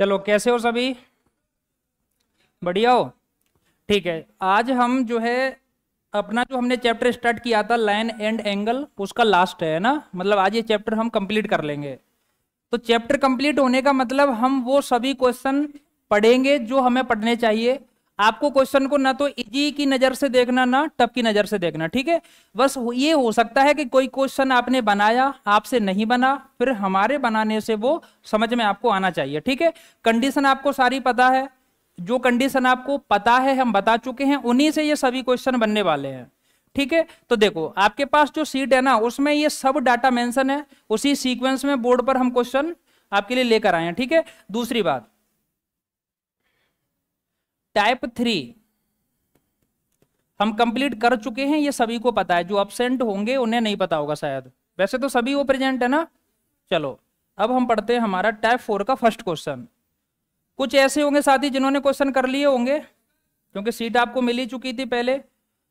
चलो कैसे हो सभी बढ़िया हो ठीक है आज हम जो है अपना जो हमने चैप्टर स्टार्ट किया था लाइन एंड एंगल उसका लास्ट है ना मतलब आज ये चैप्टर हम कंप्लीट कर लेंगे तो चैप्टर कंप्लीट होने का मतलब हम वो सभी क्वेश्चन पढ़ेंगे जो हमें पढ़ने चाहिए आपको क्वेश्चन को ना तो इजी की नजर से देखना ना टप की नजर से देखना ठीक है बस ये हो सकता है कि कोई क्वेश्चन आपने बनाया आपसे नहीं बना फिर हमारे बनाने से वो समझ में आपको आना चाहिए ठीक है कंडीशन आपको सारी पता है जो कंडीशन आपको पता है हम बता चुके हैं उन्हीं से ये सभी क्वेश्चन बनने वाले हैं ठीक है तो देखो आपके पास जो सीट है ना उसमें ये सब डाटा मेंशन है उसी सीक्वेंस में बोर्ड पर हम क्वेश्चन आपके लिए लेकर आए हैं ठीक है दूसरी बात टाइप थ्री हम कंप्लीट कर चुके हैं ये सभी को पता है जो अपसेंट होंगे उन्हें नहीं पता होगा शायद वैसे तो सभी वो प्रेजेंट है ना चलो अब हम पढ़ते हैं हमारा टाइप फोर का फर्स्ट क्वेश्चन कुछ ऐसे होंगे साथी जिन्होंने क्वेश्चन कर लिए होंगे क्योंकि सीट आपको मिल ही चुकी थी पहले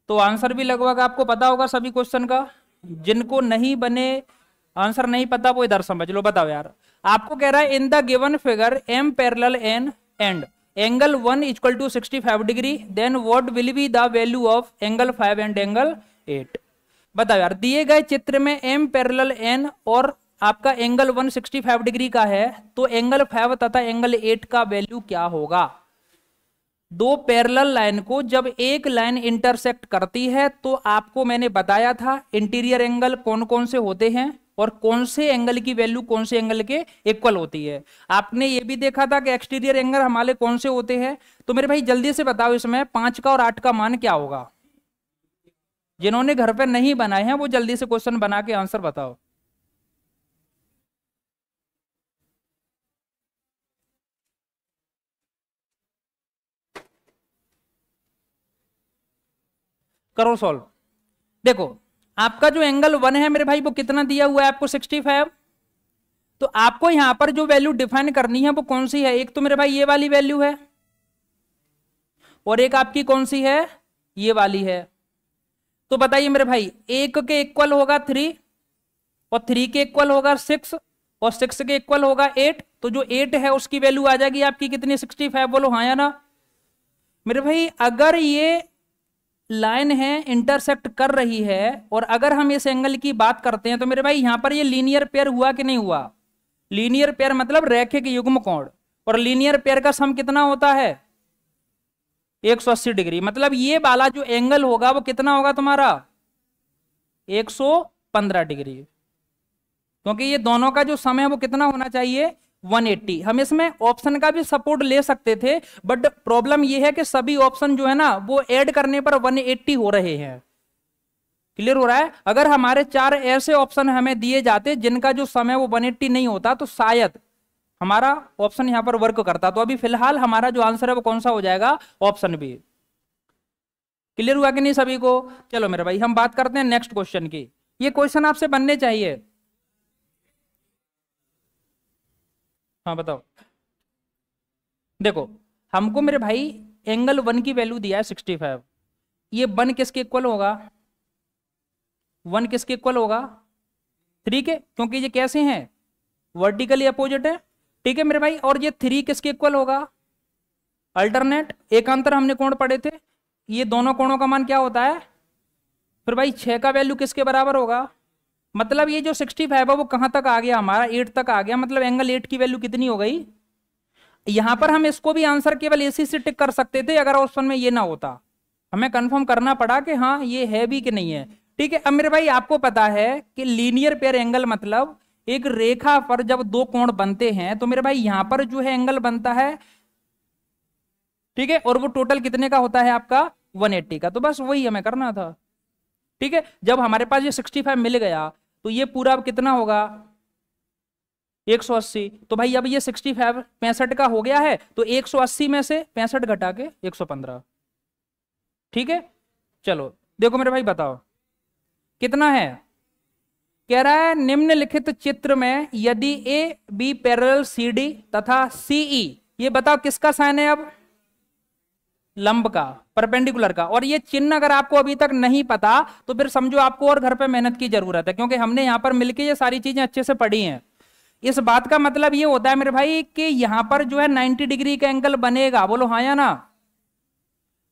तो आंसर भी लगभग आपको पता होगा सभी क्वेश्चन का जिनको नहीं बने आंसर नहीं पता वो इधर समझ लो बताओ यार आपको कह रहा है in the given figure M parallel N and angle one is to sixty five degree then what will be the value of angle five and angle eight बताओ यार दिए गए चित्र में एम पैरल एन और आपका angle one sixty five degree का है तो एंगल फाइव तथा एंगल एट का वैल्यू क्या होगा दो पैरेलल लाइन को जब एक लाइन इंटरसेक्ट करती है तो आपको मैंने बताया था इंटीरियर एंगल कौन कौन से होते हैं और कौन से एंगल की वैल्यू कौन से एंगल के इक्वल होती है आपने ये भी देखा था कि एक्सटीरियर एंगल हमारे कौन से होते हैं तो मेरे भाई जल्दी से बताओ इसमें पांच का और आठ का मान क्या होगा जिन्होंने घर पर नहीं बनाए हैं वो जल्दी से क्वेश्चन बना के आंसर बताओ करो सॉल्व देखो आपका जो एंगल वन है मेरे भाई वो कितना दिया हुआ है आपको सिक्सटी फाइव तो आपको यहां पर जो वैल्यू डिफाइन करनी है वो कौन सी है एक तो मेरे भाई ये वाली वैल्यू है और एक आपकी कौन सी है ये वाली है तो बताइए मेरे भाई एक के इक्वल होगा थ्री और थ्री के इक्वल होगा सिक्स और सिक्स के इक्वल होगा एट तो जो एट है उसकी वैल्यू आ जाएगी आपकी कितनी सिक्सटी फाइव बोलो हाँ या ना मेरे भाई अगर ये लाइन है इंटरसेप्ट कर रही है और अगर हम इस एंगल की बात करते हैं तो मेरे भाई यहां पर ये लीनियर पेयर हुआ कि नहीं हुआ लीनियर पेयर मतलब रेखे के युग्म कोण और लीनियर पेयर का सम कितना होता है 180 डिग्री मतलब ये वाला जो एंगल होगा वो कितना होगा तुम्हारा 115 डिग्री क्योंकि ये दोनों का जो समय है वो कितना होना चाहिए 180 हम इसमें ऑप्शन का भी सपोर्ट ले सकते थे बट प्रॉब्लम यह है कि सभी ऑप्शन जो है ना वो ऐड करने पर 180 हो रहे हैं क्लियर हो रहा है अगर हमारे चार ऐसे ऑप्शन हमें दिए जाते जिनका जो समय वो 180 नहीं होता तो शायद हमारा ऑप्शन यहां पर वर्क करता तो अभी फिलहाल हमारा जो आंसर है वो कौन सा हो जाएगा ऑप्शन बी क्लियर हुआ कि नहीं सभी को चलो मेरे भाई हम बात करते हैं नेक्स्ट क्वेश्चन की ये क्वेश्चन आपसे बनने चाहिए हाँ बताओ देखो हमको मेरे भाई एंगल वन की वैल्यू दिया है सिक्सटी फाइव ये वन किसके इक्वल होगा वन किसके इक्वल होगा थ्री के क्योंकि ये कैसे हैं वर्टिकली अपोजिट है ठीक है मेरे भाई और ये थ्री किसके इक्वल होगा अल्टरनेट एक अंतर हमने कोण पढ़े थे ये दोनों कोणों का मान क्या होता है फिर भाई छः का वैल्यू किसके बराबर होगा मतलब ये जो 65 है वो कहां तक आ गया हमारा 8 तक आ गया मतलब एंगल 8 की वैल्यू कितनी हो गई यहां पर हम इसको भी आंसर केवल एसी से टिक कर सकते थे अगर ऑप्शन में ये ना होता हमें कंफर्म करना पड़ा कि हाँ ये है भी कि नहीं है ठीक है अब मेरे भाई आपको पता है कि लीनियर पेयर एंगल मतलब एक रेखा पर जब दो कोण बनते हैं तो मेरे भाई यहां पर जो है एंगल बनता है ठीक है और वो टोटल कितने का होता है आपका 180 का तो बस वही हमें करना था ठीक है जब हमारे पास ये 65 मिल गया तो ये पूरा अब कितना होगा 180 तो भाई अब ये 65 फाइव पैंसठ का हो गया है तो 180 में से पैंसठ घटा के 115 ठीक है चलो देखो मेरे भाई बताओ कितना है कह रहा है निम्नलिखित चित्र में यदि A B parallel C D तथा सीई e, ये बताओ किसका साइन है अब लंब का परपेंडिकुलर का और ये चिन्ह अगर आपको अभी तक नहीं पता तो फिर समझो आपको और घर पे मेहनत की जरूरत है क्योंकि हमने यहां पर मिलके ये सारी चीजें अच्छे से पढ़ी हैं इस बात का मतलब ये होता है मेरे भाई कि यहां पर जो है 90 डिग्री का एंगल बनेगा बोलो हाँ या ना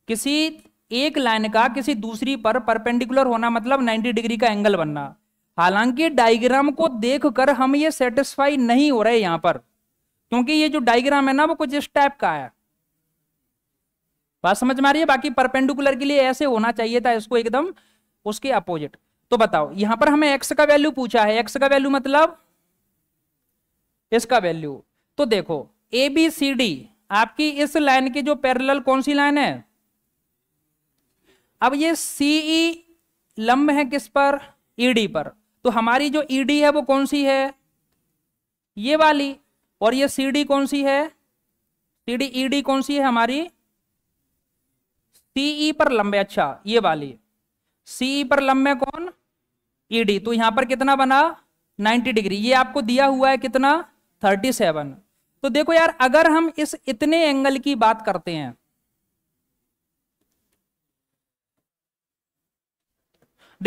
किसी एक लाइन का किसी दूसरी पर परपेंडिकुलर होना मतलब नाइन्टी डिग्री का एंगल बनना हालांकि डायग्राम को देख हम ये सेटिस्फाई नहीं हो रहे यहाँ पर क्योंकि ये जो डायग्राम है ना वो कुछ इस टाइप का है बात समझ में आ रही है बाकी परपेंडिकुलर के लिए ऐसे होना चाहिए था इसको एकदम उसके अपोजिट तो बताओ यहां पर हमें एक्स का वैल्यू पूछा है एक्स का वैल्यू मतलब इसका वैल्यू तो देखो ए बी सी डी आपकी इस लाइन की जो पैरेलल कौन सी लाइन है अब ये सीई e लंब है किस पर ईडी e पर तो हमारी जो ईडी e है वो कौन सी है ये वाली और ये सीडी कौन सी है सीडी ईडी कौन सी है हमारी सीई e पर लंबे अच्छा ये वाली सीई e पर लंबे कौन ईडी e तो यहां पर कितना बना 90 डिग्री ये आपको दिया हुआ है कितना 37 तो देखो यार अगर हम इस इतने एंगल की बात करते हैं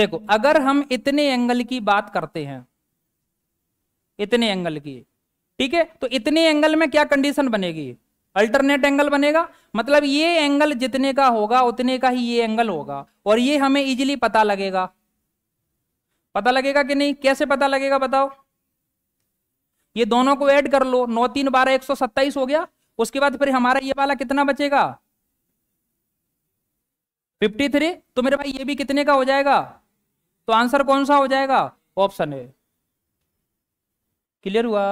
देखो अगर हम इतने एंगल की बात करते हैं इतने एंगल की ठीक है तो इतने एंगल में क्या कंडीशन बनेगी अल्टरनेट एंगल बनेगा मतलब ये एंगल जितने का होगा उतने का ही ये एंगल होगा और ये हमें इजीली पता लगेगा पता लगेगा कि नहीं कैसे पता लगेगा बताओ ये दोनों को ऐड कर लो नौ तीन बारह एक सौ सत्ताईस हो गया उसके बाद फिर हमारा ये वाला कितना बचेगा फिफ्टी थ्री तो मेरे भाई ये भी कितने का हो जाएगा तो आंसर कौन सा हो जाएगा ऑप्शन है क्लियर हुआ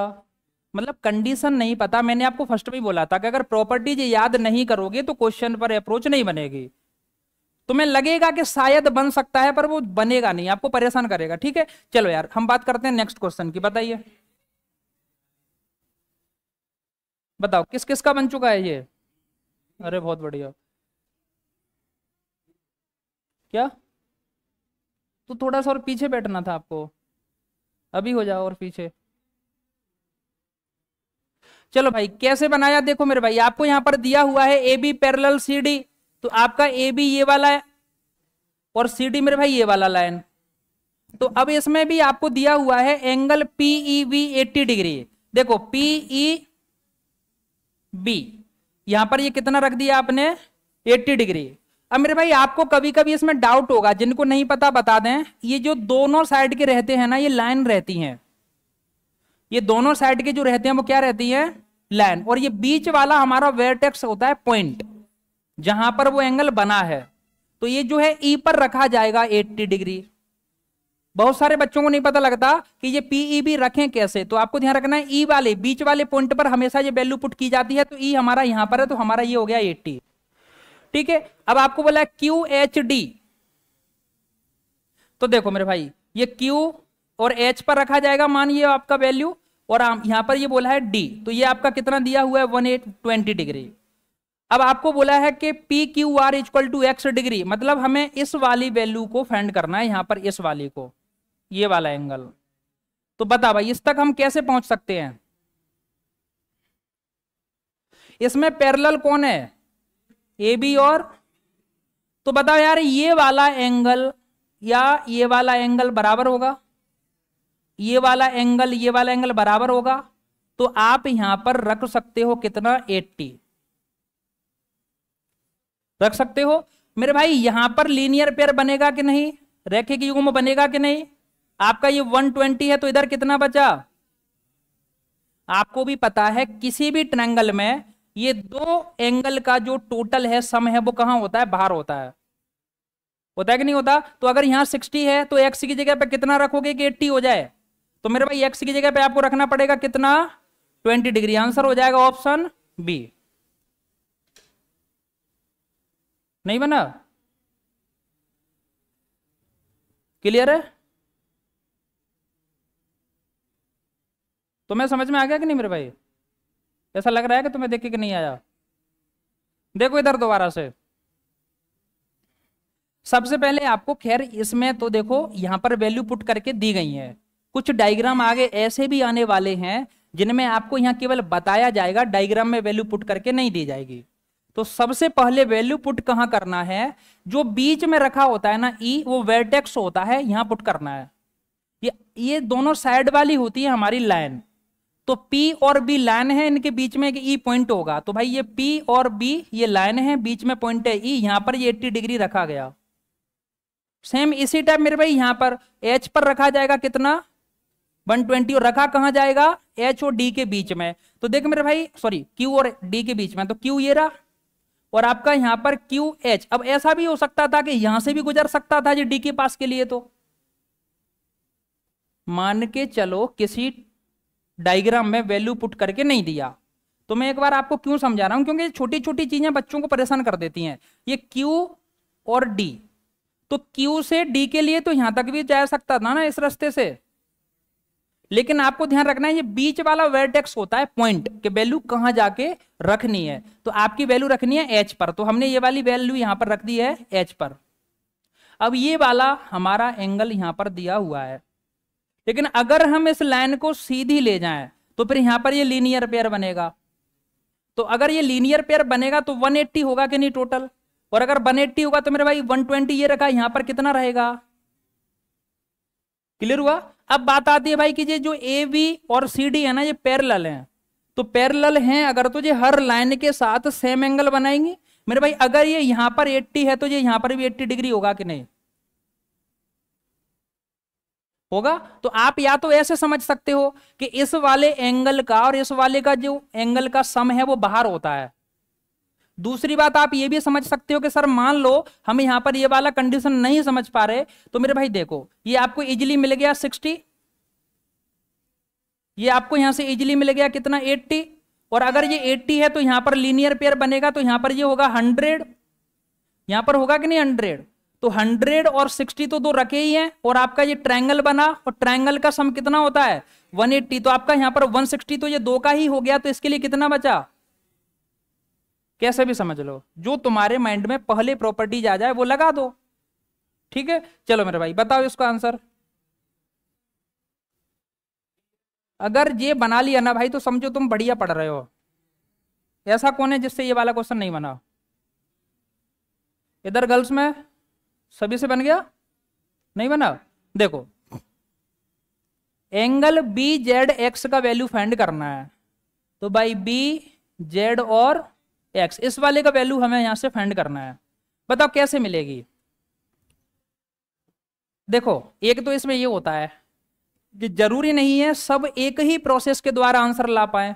मतलब कंडीशन नहीं पता मैंने आपको फर्स्ट में बोला था कि अगर प्रॉपर्टीज याद नहीं करोगे तो क्वेश्चन पर अप्रोच नहीं बनेगी तुम्हें लगेगा कि शायद बन सकता है पर वो बनेगा नहीं आपको परेशान करेगा ठीक है चलो यार हम बात करते हैं नेक्स्ट क्वेश्चन की बताइए बताओ किस किस का बन चुका है ये अरे बहुत बढ़िया क्या तो थोड़ा सा और पीछे बैठना था आपको अभी हो जाओ और पीछे चलो भाई कैसे बनाया देखो मेरे भाई आपको यहां पर दिया हुआ है A B parallel C D तो आपका ए बी ये वाला है और सी डी मेरे भाई ये वाला लाइन तो अब इसमें भी आपको दिया हुआ है angle PE V eighty degree देखो पीई बी e यहां पर ये कितना रख दिया आपने 80 डिग्री अब मेरे भाई आपको कभी कभी इसमें डाउट होगा जिनको नहीं पता बता दें ये जो दोनों साइड के रहते हैं ना ये लाइन रहती हैं ये दोनों साइड के जो रहते हैं वो क्या रहती है लाइन और ये बीच वाला हमारा वेटेक्स होता है पॉइंट जहां पर वो एंगल बना है तो ये जो है ई e पर रखा जाएगा 80 डिग्री बहुत सारे बच्चों को नहीं पता लगता कि ये पीई e भी रखें कैसे तो आपको ध्यान रखना है ई e वाले बीच वाले पॉइंट पर हमेशा ये वैल्यू पुट की जाती है तो ई e हमारा यहां पर है तो हमारा ये हो गया 80 ठीक है अब आपको बोला क्यू एच डी तो देखो मेरे भाई ये क्यू और एच पर रखा जाएगा मान ये आपका वैल्यू और यहां पर ये बोला है डी तो ये आपका कितना दिया हुआ है वन एट ट्वेंटी डिग्री अब आपको बोला है कि P Q R equal to X degree मतलब हमें इस वाली वैल्यू को फाइंड करना है यहां पर इस वाली को ये वाला एंगल तो बता भाई इस तक हम कैसे पहुंच सकते हैं इसमें पैरेलल कौन है ए बी और तो बताओ यार ये वाला एंगल या ये वाला एंगल बराबर होगा ये वाला एंगल ये वाला एंगल बराबर होगा तो आप यहां पर रख सकते हो कितना 80 रख सकते हो मेरे भाई यहां पर लीनियर पेयर बनेगा कि नहीं रेखे के युग्म बनेगा कि नहीं आपका ये 120 है तो इधर कितना बचा आपको भी पता है किसी भी ट्रैंगल में ये दो एंगल का जो टोटल है सम है वो कहां होता है बाहर होता है होता है कि नहीं होता तो अगर यहां 60 है तो एक्स की जगह पर कितना रखोगे कि 80 हो जाए तो मेरे भाई एक्स की जगह पे आपको रखना पड़ेगा कितना ट्वेंटी डिग्री आंसर हो जाएगा ऑप्शन बी नहीं बना क्लियर है तुम्हें समझ में आ गया कि नहीं मेरे भाई ऐसा लग रहा है कि तुम्हें देखे कि नहीं आया देखो इधर दोबारा से सबसे पहले आपको खैर इसमें तो देखो यहां पर वैल्यू पुट करके दी गई है कुछ डायग्राम आगे ऐसे भी आने वाले हैं जिनमें आपको यहाँ केवल बताया जाएगा डायग्राम में वैल्यू पुट करके नहीं दी जाएगी तो सबसे पहले वैल्यू पुट कहां करना है जो बीच में रखा होता है ना ई e, वो वेटेक्स होता है यहां पुट करना है ये ये दोनों साइड वाली होती है हमारी लाइन तो पी और बी लाइन है इनके बीच में एक ई e पॉइंट होगा तो भाई ये पी और बी ये लाइन है बीच में पॉइंट है ई e, यहां पर ये 80 डिग्री रखा गया सेम इसी टाइप मेरे भाई यहां पर एच पर रखा जाएगा कितना 120 और रखा कहां जाएगा एच और डी के बीच में तो देख मेरे भाई सॉरी क्यू और डी के बीच में तो क्यू ये रहा और आपका यहां पर क्यू एच अब ऐसा भी हो सकता था कि यहां से भी गुजर सकता था जी डी के पास के लिए तो मान के चलो किसी डायग्राम में वैल्यू पुट करके नहीं दिया तो मैं एक बार आपको क्यों समझा रहा हूं क्योंकि छोटी छोटी चीजें बच्चों को परेशान कर देती हैं ये क्यू और डी तो क्यू से डी के लिए तो यहां तक भी जा सकता था ना इस रास्ते से लेकिन आपको ध्यान रखना है ये बीच वाला वेटेक्स होता है पॉइंट के वैल्यू कहां जाके रखनी है तो आपकी वैल्यू रखनी है एच पर तो हमने ये वाली वैल्यू यहां पर रख दी है एच पर अब ये वाला हमारा एंगल यहां पर दिया हुआ है लेकिन अगर हम इस लाइन को सीधी ले जाए तो फिर यहां पर ये लीनियर पेयर बनेगा तो अगर ये लीनियर पेयर बनेगा तो 180 होगा कि नहीं टोटल और अगर 180 होगा तो मेरे भाई 120 ये रखा यहां पर कितना रहेगा क्लियर हुआ अब बात आती है भाई कि ये जो ए बी और सी डी है ना ये पैरल हैं तो पैरल हैं अगर तो ये हर लाइन के साथ सेम एंगल बनाएंगे मेरे भाई अगर ये यहां पर 80 है तो ये यहां पर भी 80 डिग्री होगा कि नहीं होगा तो आप या तो ऐसे समझ सकते हो कि इस वाले एंगल का और इस वाले का जो एंगल का सम है वो बाहर होता है दूसरी बात आप ये भी समझ सकते हो कि सर मान लो हम यहां पर ये वाला कंडीशन नहीं समझ पा रहे तो मेरे भाई देखो ये आपको इजिली मिल गया सिक्सटी ये आपको यहां से इजिली मिल गया कितना एट्टी और अगर ये 80 है तो यहां पर लीनियर पेयर बनेगा तो यहां पर ये होगा 100 यहां पर होगा कि नहीं 100 तो 100 और 60 तो दो रखे ही है और आपका ये ट्रैंगल बना और ट्रैंगल का सम कितना होता है 180 तो आपका यहां पर 160 तो ये दो का ही हो गया तो इसके लिए कितना बचा कैसे भी समझ लो जो तुम्हारे माइंड में पहले प्रॉपर्टीज आ जाए वो लगा दो ठीक है चलो मेरे भाई बताओ इसका आंसर अगर ये बना लिया ना भाई तो समझो तुम बढ़िया पढ़ रहे हो ऐसा कौन है जिससे ये वाला क्वेश्चन नहीं बना इधर गर्ल्स में सभी से बन गया नहीं बना देखो एंगल बी जेड एक्स का वैल्यू फाइंड करना है तो भाई बी जेड और एक्स इस वाले का वैल्यू हमें यहां से फाइंड करना है बताओ कैसे मिलेगी देखो एक तो इसमें ये होता है कि जरूरी नहीं है सब एक ही प्रोसेस के द्वारा आंसर ला पाए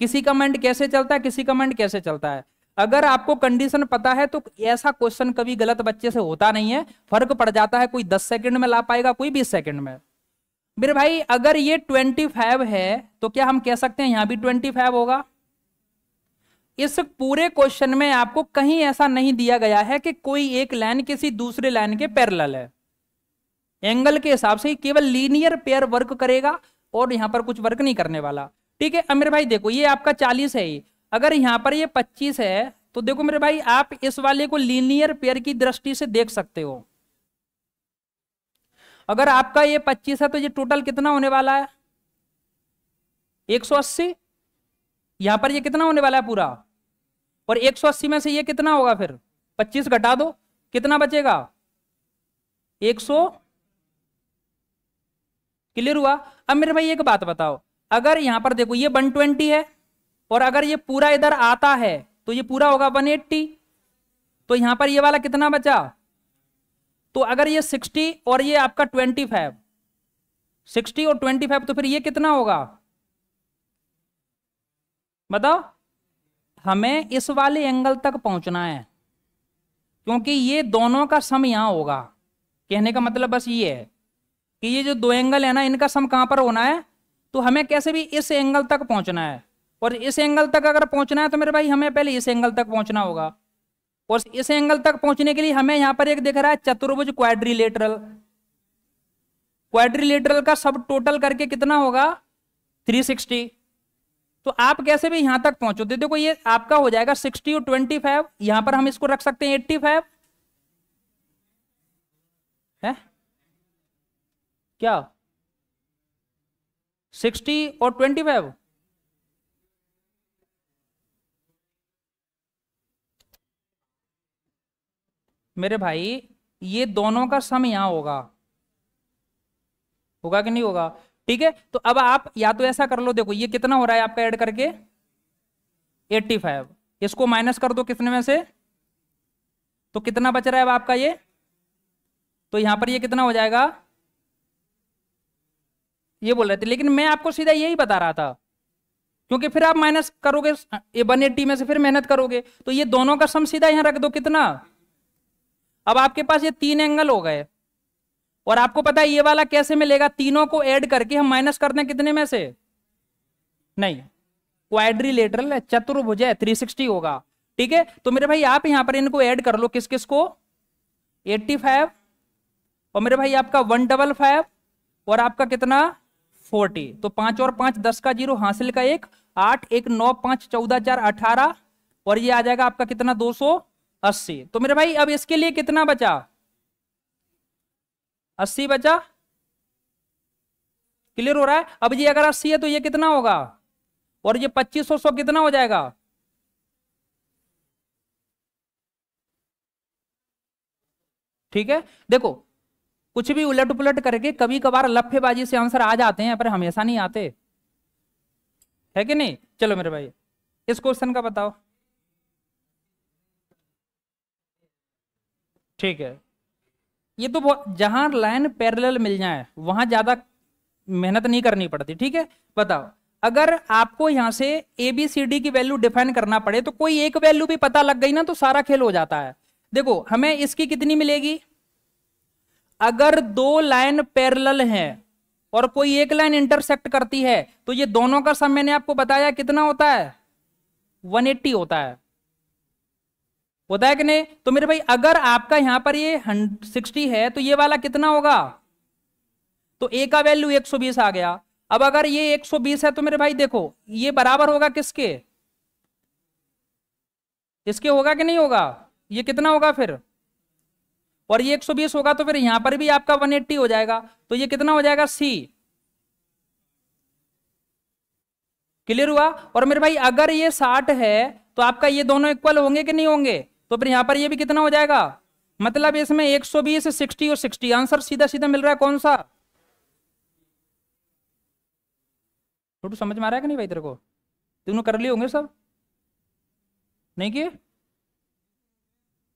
किसी का माइंड कैसे चलता है किसी का माइंड कैसे चलता है अगर आपको कंडीशन पता है तो ऐसा क्वेश्चन कभी गलत बच्चे से होता नहीं है फर्क पड़ जाता है कोई दस सेकंड में ला पाएगा कोई बीस सेकंड में मेरे भाई अगर ये ट्वेंटी फाइव है तो क्या हम कह सकते हैं यहां भी ट्वेंटी फाइव होगा इस पूरे क्वेश्चन में आपको कहीं ऐसा नहीं दिया गया है कि कोई एक लाइन किसी दूसरे लाइन के पैरेलल है एंगल के हिसाब से केवल लीनियर पेयर वर्क करेगा और यहां पर कुछ वर्क नहीं करने वाला ठीक है अमीर भाई देखो ये आपका चालीस है अगर यहां पर ये पच्चीस है तो देखो मेरे भाई आप इस वाले को लीनियर पेयर की दृष्टि से देख सकते हो अगर आपका ये पच्चीस है तो ये टोटल कितना होने वाला है 180 यहां पर ये कितना होने वाला है पूरा और 180 में से ये कितना होगा फिर 25 घटा दो कितना बचेगा 100 क्लियर हुआ अब मेरे भाई एक बात बताओ अगर यहां पर देखो ये 120 है और अगर ये पूरा इधर आता है तो ये पूरा होगा 180 तो यहां पर ये वाला कितना बचा तो अगर ये 60 और ये आपका 25 60 और 25 तो फिर ये कितना होगा बताओ हमें इस वाले एंगल तक पहुंचना है क्योंकि ये दोनों का सम यहां होगा कहने का मतलब बस ये है कि ये जो दो एंगल है ना इनका सम कहां पर होना है तो हमें कैसे भी इस एंगल तक पहुंचना है और इस एंगल तक अगर पहुंचना है तो मेरे भाई हमें पहले इस एंगल तक पहुंचना होगा और इस एंगल तक पहुंचने के लिए हमें यहां पर एक दिख रहा है चतुर्भुज क्वाड्रिलेटरल क्वाड्रिलेटरल का सब टोटल करके कितना होगा 360 तो आप कैसे भी यहां तक पहुंचो दे देखो ये आपका हो जाएगा सिक्सटी और ट्वेंटी फाइव यहां पर हम इसको रख सकते हैं एट्टी फाइव है क्या सिक्सटी और ट्वेंटी फाइव मेरे भाई ये दोनों का सम यहां होगा होगा कि नहीं होगा ठीक है तो अब आप या तो ऐसा कर लो देखो ये कितना हो रहा है आपका ऐड करके 85 इसको माइनस कर दो कितने में से तो कितना बच रहा है अब आपका ये तो यहां पर ये कितना हो जाएगा ये बोल रहे थे लेकिन मैं आपको सीधा यही बता रहा था क्योंकि फिर आप माइनस करोगे ये एट्टी में से फिर मेहनत करोगे तो ये दोनों का सम सीधा यहां रख दो कितना अब आपके पास ये तीन एंगल हो गए और आपको पता है ये वाला कैसे मिलेगा तीनों को ऐड करके हम माइनस कर दें कितने में से नहीं क्वाड्रिलेटरल है चतुर्भुज थ्री सिक्सटी होगा ठीक है तो मेरे भाई आप यहां पर इनको ऐड कर लो किस किस को फाइव और मेरे भाई आपका वन डबल फाइव और आपका कितना फोर्टी तो पांच और पांच दस का जीरो हासिल का एक आठ एक नौ पांच चौदह चार अठारह और ये आ जाएगा आपका कितना दो सौ अस्सी तो मेरे भाई अब इसके लिए कितना बचा अस्सी बचा क्लियर हो रहा है अब ये अगर अस्सी है तो ये कितना होगा और ये पच्चीस सौ सौ कितना हो जाएगा ठीक है देखो कुछ भी उलट पुलट करके कभी कभार लफेबाजी से आंसर आ जाते हैं पर हमेशा नहीं आते है कि नहीं चलो मेरे भाई इस क्वेश्चन का बताओ ठीक है ये तो जहां लाइन पैरेलल मिल जाए वहां ज्यादा मेहनत नहीं करनी पड़ती ठीक है बताओ अगर आपको यहां से ए बी सी डी की वैल्यू डिफाइन करना पड़े तो कोई एक वैल्यू भी पता लग गई ना तो सारा खेल हो जाता है देखो हमें इसकी कितनी मिलेगी अगर दो लाइन पैरेलल हैं और कोई एक लाइन इंटरसेक्ट करती है तो ये दोनों का समय मैंने आपको बताया कितना होता है 180 होता है होता है कि नहीं तो मेरे भाई अगर आपका यहां पर ये सिक्सटी है तो ये वाला कितना होगा तो ए का वैल्यू 120 आ गया अब अगर ये 120 है तो मेरे भाई देखो ये बराबर होगा किसके इसके होगा कि नहीं होगा ये कितना होगा फिर और ये 120 होगा तो फिर यहां पर भी आपका 180 हो जाएगा तो ये कितना हो जाएगा सी क्लियर हुआ और मेरे भाई अगर ये 60 है तो आपका ये दोनों इक्वल होंगे कि नहीं होंगे तो फिर यहां पर ये भी कितना हो जाएगा मतलब इसमें 120 60 और 60 आंसर सीधा सीधा मिल रहा है कौन सा छोटू समझ में आ रहा है कि नहीं भाई तेरे को तीनों कर लिए होंगे सब नहीं किए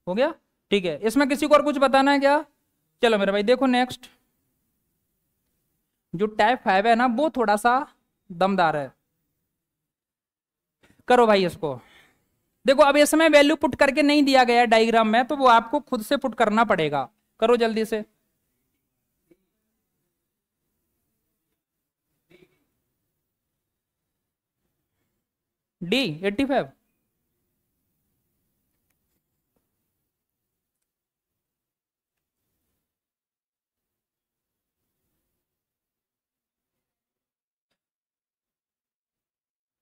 हो गया ठीक है इसमें किसी को और कुछ बताना है क्या चलो मेरे भाई देखो नेक्स्ट जो टाइप फाइव है ना वो थोड़ा सा दमदार है करो भाई इसको देखो अब इस समय वैल्यू पुट करके नहीं दिया गया डायग्राम में तो वो आपको खुद से पुट करना पड़ेगा करो जल्दी से डी एट्टी फाइव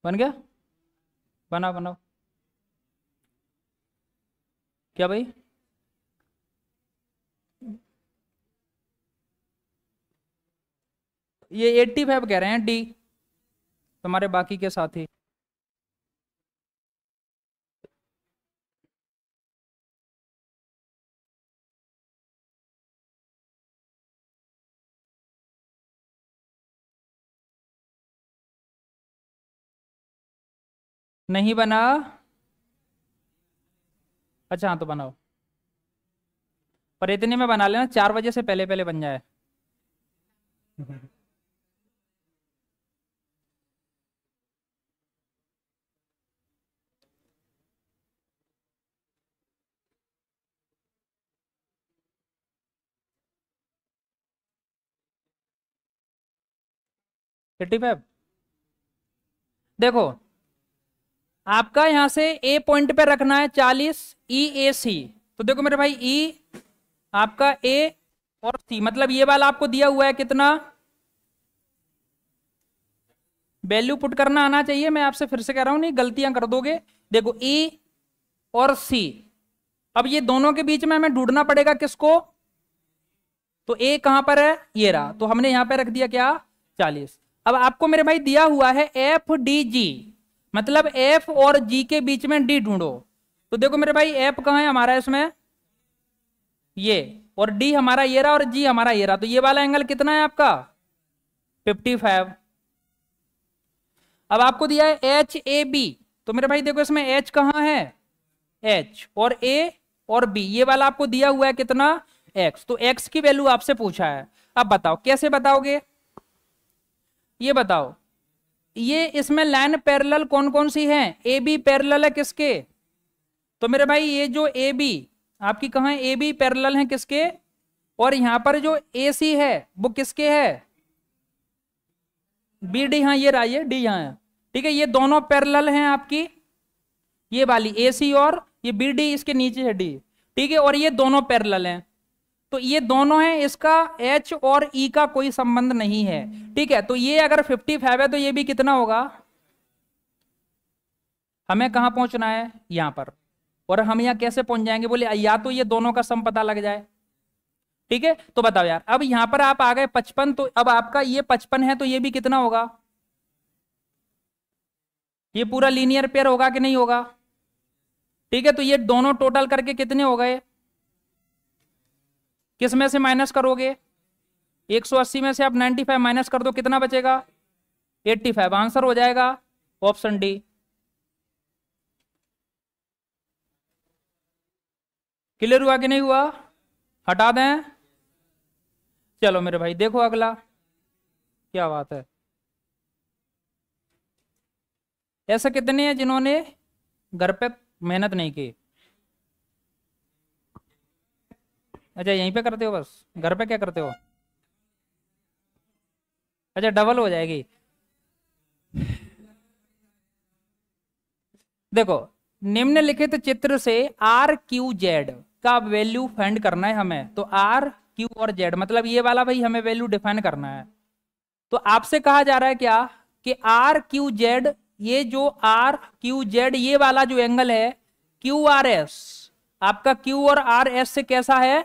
बन गया बना बनाओ क्या भाई ये एट्टी फाइव कह रहे हैं डी तुम्हारे बाकी के साथी नहीं बना अच्छा हाँ तो बनाओ पर इतने में बना लेना चार बजे से पहले पहले बन जाए देखो आपका यहां से ए पॉइंट पे रखना है चालीस ई ए सी तो देखो मेरे भाई ई e आपका ए और सी मतलब ये वाला आपको दिया हुआ है कितना वैल्यू पुट करना आना चाहिए मैं आपसे फिर से कह रहा हूं नहीं गलतियां कर दोगे देखो ई e और सी अब ये दोनों के बीच में हमें ढूंढना पड़ेगा किसको तो ए कहां पर है ये रहा तो हमने यहां पर रख दिया क्या चालीस अब आपको मेरे भाई दिया हुआ है एफ डी जी मतलब एफ और जी के बीच में डी ढूंढो तो देखो मेरे भाई एफ कहा है हमारा इसमें ये और डी हमारा ये रहा और जी हमारा ये रहा तो ये वाला एंगल कितना है आपका 55 अब आपको दिया है एच ए बी तो मेरे भाई देखो इसमें एच कहा है एच और ए और बी ये वाला आपको दिया हुआ है कितना एक्स तो एक्स की वैल्यू आपसे पूछा है अब बताओ कैसे बताओगे ये बताओ ये इसमें लाइन पैरेलल कौन कौन सी है ए बी पैरेलल है किसके तो मेरे भाई ये जो ए बी आपकी कहा ए बी पैरेलल है किसके और यहां पर जो ए सी है वो किसके है बी डी हाँ ये रहा ये डी यहां है ठीक है ये दोनों पैरेलल हैं आपकी ये वाली ए सी और ये बी डी इसके नीचे है डी ठीक है और ये दोनों पैरेलल हैं तो ये दोनों है इसका एच और ई e का कोई संबंध नहीं है ठीक है तो ये अगर 55 है तो ये भी कितना होगा हमें कहां पहुंचना है यहां पर और हम यहां कैसे पहुंच जाएंगे बोले या तो ये दोनों का सम पता लग जाए ठीक है तो बताओ यार अब यहां पर आप आ गए पचपन तो अब आपका ये पचपन है तो ये भी कितना होगा ये पूरा लीनियर पेयर होगा कि नहीं होगा ठीक है तो ये दोनों टोटल करके कितने हो गए किस में से माइनस करोगे 180 में से आप 95 माइनस कर दो कितना बचेगा 85 आंसर हो जाएगा ऑप्शन डी क्लियर हुआ कि नहीं हुआ हटा दें चलो मेरे भाई देखो अगला क्या बात है ऐसे कितने हैं जिन्होंने घर पे मेहनत नहीं की अच्छा यहीं पे करते हो बस घर पे क्या करते हो अच्छा डबल हो जाएगी देखो निम्नलिखित चित्र से आर क्यू जेड का वैल्यू फाइंड करना है हमें तो आर क्यू और जेड मतलब ये वाला भाई हमें वैल्यू डिफाइन करना है तो आपसे कहा जा रहा है क्या कि आर क्यू जेड ये जो आर क्यू जेड ये वाला जो एंगल है क्यू आर एस आपका क्यू और आर एस से कैसा है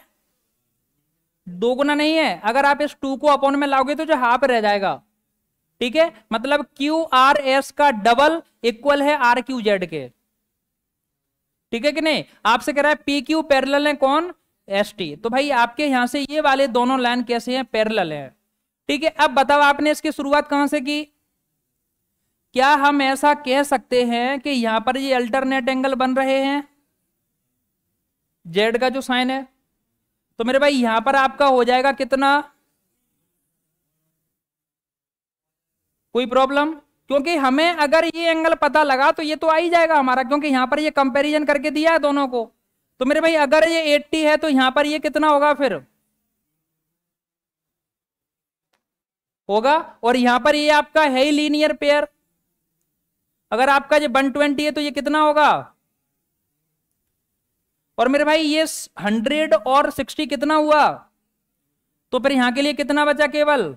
दो गुना नहीं है अगर आप इस टू को अपॉन में लाओगे तो जो हाफ रह जाएगा ठीक है मतलब क्यू आर एस का डबल इक्वल है आर क्यू जेड के ठीक है कि नहीं आपसे कह रहा है पी क्यू पैरल है कौन एस टी तो भाई आपके यहां से ये वाले दोनों लाइन कैसे हैं पैरल है ठीक है अब बताओ आपने इसकी शुरुआत कहां से की क्या हम ऐसा कह सकते हैं कि यहां पर ये अल्टरनेट एंगल बन रहे हैं जेड का जो साइन है तो मेरे भाई यहां पर आपका हो जाएगा कितना कोई प्रॉब्लम क्योंकि हमें अगर ये एंगल पता लगा तो ये तो आ ही जाएगा हमारा क्योंकि यहां पर ये कंपैरिजन करके दिया है दोनों को तो मेरे भाई अगर ये 80 है तो यहां पर ये कितना होगा फिर होगा और यहां पर ये आपका है ही लीनियर पेयर अगर आपका जो 120 है तो ये कितना होगा और मेरे भाई ये हंड्रेड और सिक्सटी कितना हुआ तो फिर यहां के लिए कितना बचा केवल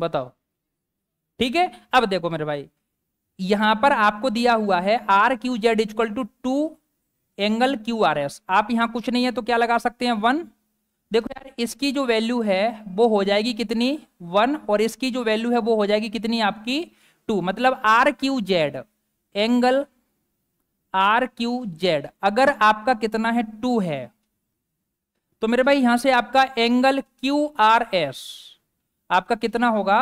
बताओ ठीक है अब देखो मेरे भाई यहां पर आपको दिया हुआ है R Q Z equal to two angle Q R S आप यहां कुछ नहीं है तो क्या लगा सकते हैं वन देखो यार इसकी जो वैल्यू है वो हो जाएगी कितनी वन और इसकी जो वैल्यू है वो हो जाएगी कितनी आपकी टू मतलब R Q Z angle R Q Z अगर आपका कितना है टू है तो मेरे भाई यहां से आपका एंगल क्यू आर एस आपका कितना होगा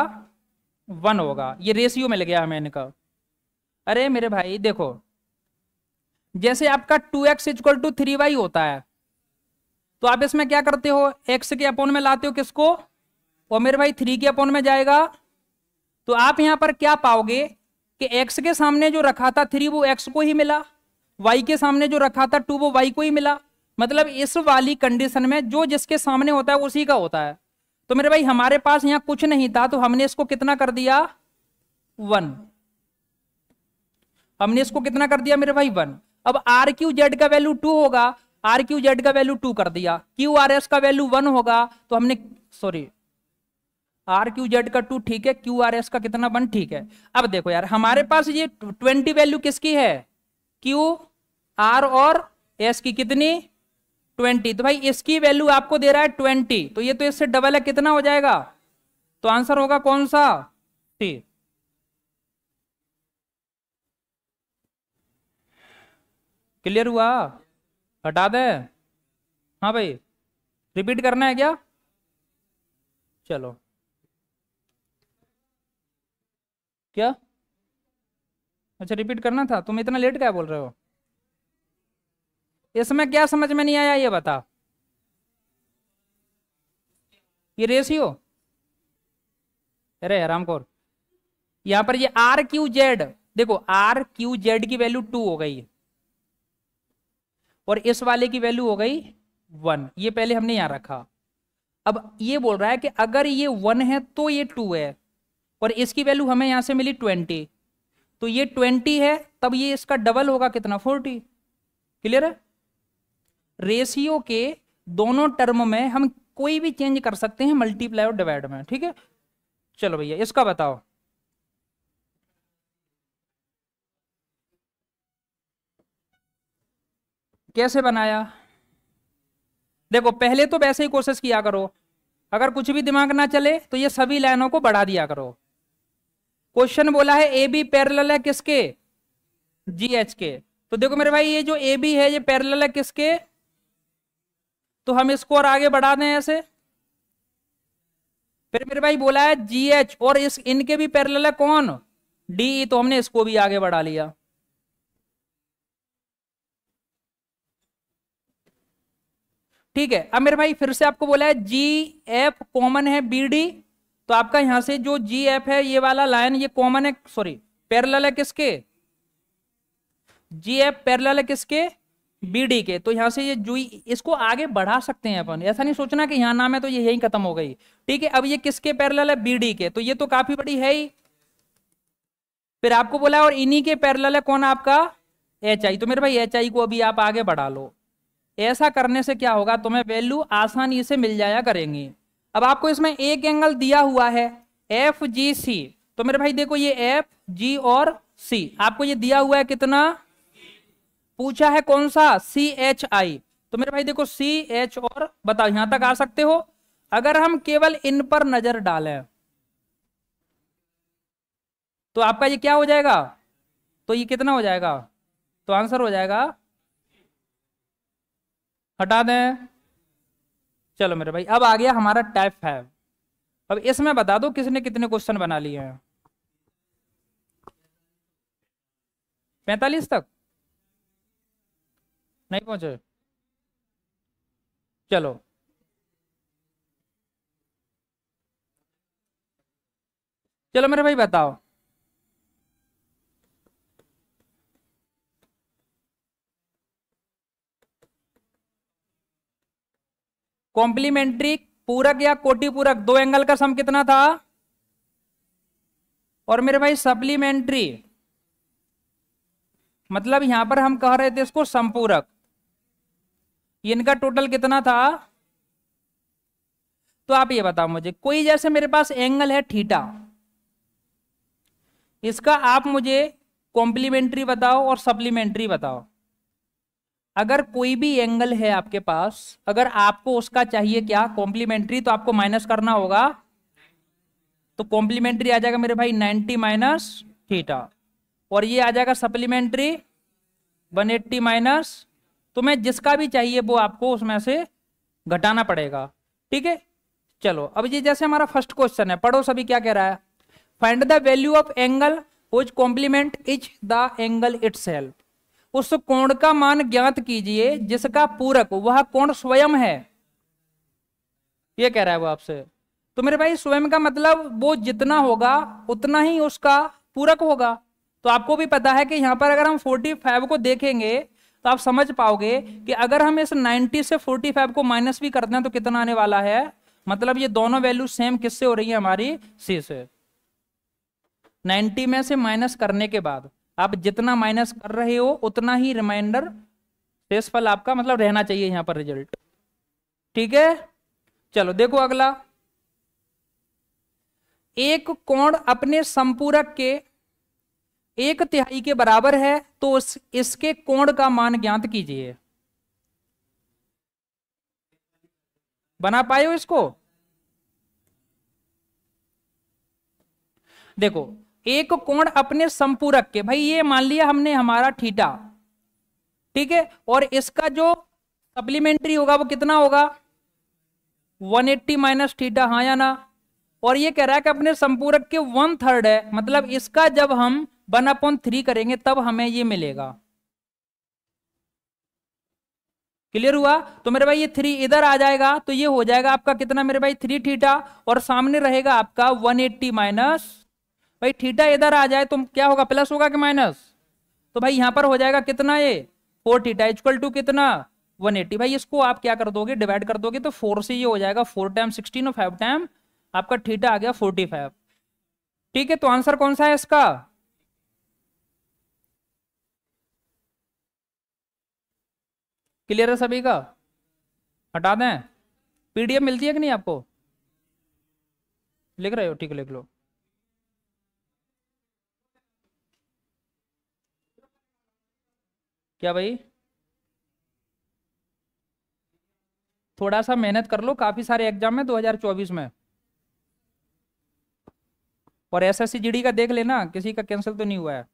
वन होगा ये रेशियो मिल गया हमें इनका अरे मेरे भाई देखो जैसे आपका two X equal to three Y होता है तो आप इसमें क्या करते हो एक्स के अपोन में लाते हो किसको और मेरे भाई थ्री के अपोन में जाएगा तो आप यहां पर क्या पाओगे कि x के सामने जो रखा था थ्री वो x को ही मिला y के सामने जो रखा था टू वो y को ही मिला मतलब इस वाली कंडीशन में जो जिसके सामने होता है उसी का होता है तो मेरे भाई हमारे पास यहां कुछ नहीं था तो हमने इसको कितना कर दिया वन हमने इसको कितना कर दिया मेरे भाई वन अब आर क्यू जेड का वैल्यू टू होगा आर क्यू जेड का वैल्यू टू कर दिया क्यू आर एस का वैल्यू वन होगा तो हमने सॉरी आर क्यू जेड का टू ठीक है क्यू आर एस का कितना वन ठीक है अब देखो यार हमारे पास ये ट्वेंटी वैल्यू किसकी है क्यू आर और एस की कितनी ट्वेंटी तो भाई इसकी वैल्यू आपको दे रहा है ट्वेंटी तो ये तो इससे डबल है कितना हो जाएगा तो आंसर होगा कौन सा सी क्लियर हुआ हटा दे हाँ भाई रिपीट करना है क्या चलो क्या अच्छा रिपीट करना था तुम इतना लेट क्या बोल रहे हो इसमें क्या समझ में नहीं आया ये बता ये रेशियो अरे कौर यहां पर ये आर क्यू जेड देखो आर क्यू जेड की वैल्यू टू हो गई और इस वाले की वैल्यू हो गई वन ये पहले हमने यहां रखा अब ये बोल रहा है कि अगर ये वन है तो ये टू है और इसकी वैल्यू हमें यहाँ से मिली ट्वेंटी तो ये ट्वेंटी है तब ये इसका डबल होगा कितना फोर्टी क्लियर है रेशियो के दोनों टर्म में हम कोई भी चेंज कर सकते हैं मल्टीप्लाई और डिवाइड में ठीक है चलो भैया इसका बताओ कैसे बनाया देखो पहले तो वैसे ही कोशिश किया करो अगर कुछ भी दिमाग ना चले तो ये सभी लाइनों को बढ़ा दिया करो क्वेश्चन बोला है ए बी पैरल है किसके जी एच के तो देखो मेरे भाई ये जो ए बी है ये पैरल है किसके तो हम इसको और आगे बढ़ा दें ऐसे फिर मेरे भाई बोला है जी एच और इस इनके भी पैरल है कौन डी e, तो हमने इसको भी आगे बढ़ा लिया ठीक है अब मेरे भाई फिर से आपको बोला है जी एफ कॉमन है बी डी तो आपका यहां से जो जी एफ है ये वाला लाइन ये कॉमन है सॉरी पैरल है किसके जी एफ पैरल है किसके बीडी के तो यहां से ये जुई इसको आगे बढ़ा सकते हैं अपन ऐसा नहीं सोचना कि यहाँ नाम है तो ये यही खत्म हो गई ठीक है अब ये किसके पैरेलल है बीडी के तो ये तो काफी बड़ी है ही फिर आपको बोला और इन्हीं के पैरेलल है कौन आपका एच आई तो मेरे भाई एच आई को अभी आप आगे बढ़ा लो ऐसा करने से क्या होगा तुम्हें वैल्यू आसानी से मिल जाया करेंगी अब आपको इसमें एक एंगल दिया हुआ है एफ जी सी तो मेरे भाई देखो ये एफ जी और सी आपको ये दिया हुआ है कितना पूछा है कौन सा सी एच आई तो मेरे भाई देखो सी एच और बताओ यहां तक आ सकते हो अगर हम केवल इन पर नजर डालें तो आपका ये क्या हो जाएगा तो ये कितना हो जाएगा तो आंसर हो जाएगा हटा दें चलो मेरे भाई अब आ गया हमारा टाइप फाइव अब इसमें बता दो किसने कितने क्वेश्चन बना लिए हैं पैंतालीस तक नहीं पहुंचे चलो चलो मेरे भाई बताओ कॉम्प्लीमेंट्री पूरक या कोटि पूरक दो एंगल का सम कितना था और मेरे भाई सप्लीमेंट्री मतलब यहां पर हम कह रहे थे इसको संपूरक इनका टोटल कितना था तो आप ये बताओ मुझे कोई जैसे मेरे पास एंगल है थीटा इसका आप मुझे कॉम्प्लीमेंट्री बताओ और सप्लीमेंट्री बताओ अगर कोई भी एंगल है आपके पास अगर आपको उसका चाहिए क्या कॉम्प्लीमेंट्री तो आपको माइनस करना होगा तो कॉम्प्लीमेंट्री आ जाएगा मेरे भाई 90 माइनस थीटा और ये आ जाएगा सप्लीमेंट्री 180 माइनस तो मैं जिसका भी चाहिए वो आपको उसमें से घटाना पड़ेगा ठीक है चलो अब ये जैसे हमारा फर्स्ट क्वेश्चन है पढ़ो सभी क्या कह रहा है find the value of angle complement each the angle itself उस कोण का मान ज्ञात कीजिए जिसका पूरक वह कोण स्वयं है यह कह रहा है वो आपसे तो मेरे भाई स्वयं का मतलब वो जितना होगा उतना ही उसका पूरक होगा तो आपको भी पता है कि यहां पर अगर हम 45 को देखेंगे तो आप समझ पाओगे कि अगर हम इस 90 से 45 को माइनस भी करते हैं तो कितना आने वाला है मतलब ये दोनों वैल्यू सेम किससे हो रही है हमारी सी से 90 में से माइनस करने के बाद आप जितना माइनस कर रहे हो उतना ही रिमाइंडर शेषफल आपका मतलब रहना चाहिए यहां पर रिजल्ट ठीक है चलो देखो अगला एक कोण अपने संपूरक के एक तिहाई के बराबर है तो उस इसके कोण का मान ज्ञात कीजिए बना पाए हो इसको देखो एक कोण अपने संपूरक के भाई ये मान लिया हमने हमारा थीटा ठीक है और इसका जो सप्लीमेंट्री होगा वो कितना होगा 180 एट्टी माइनस ठीटा हाँ या ना और ये कह रहा है कि अपने संपूरक के वन थर्ड है मतलब इसका जब हम वन अपॉन थ्री करेंगे तब हमें ये मिलेगा क्लियर हुआ तो मेरे भाई ये थ्री इधर आ जाएगा तो ये हो जाएगा आपका कितना मेरे भाई थ्री ठीटा और सामने रहेगा आपका 180 एट्टी माइनस भाई थीटा इधर आ जाए तो क्या होगा प्लस होगा कि माइनस तो भाई यहां पर हो जाएगा कितना ये फोर थीटा इक्वल टू कितना 180 भाई इसको आप क्या कर दोगे डिवाइड कर दोगे तो फोर से ये हो जाएगा फोर टाइम सिक्सटीन और फाइव टाइम आपका थीटा आ गया फोर्टी फाइव ठीक है तो आंसर कौन सा है इसका क्लियर है सभी का हटा दें पीडीएफ मिलती है कि नहीं आपको लिख रहे हो ठीक लिख लो क्या भाई थोड़ा सा मेहनत कर लो काफी सारे एग्जाम है 2024 में और एस एस का देख लेना किसी का कैंसिल तो नहीं हुआ है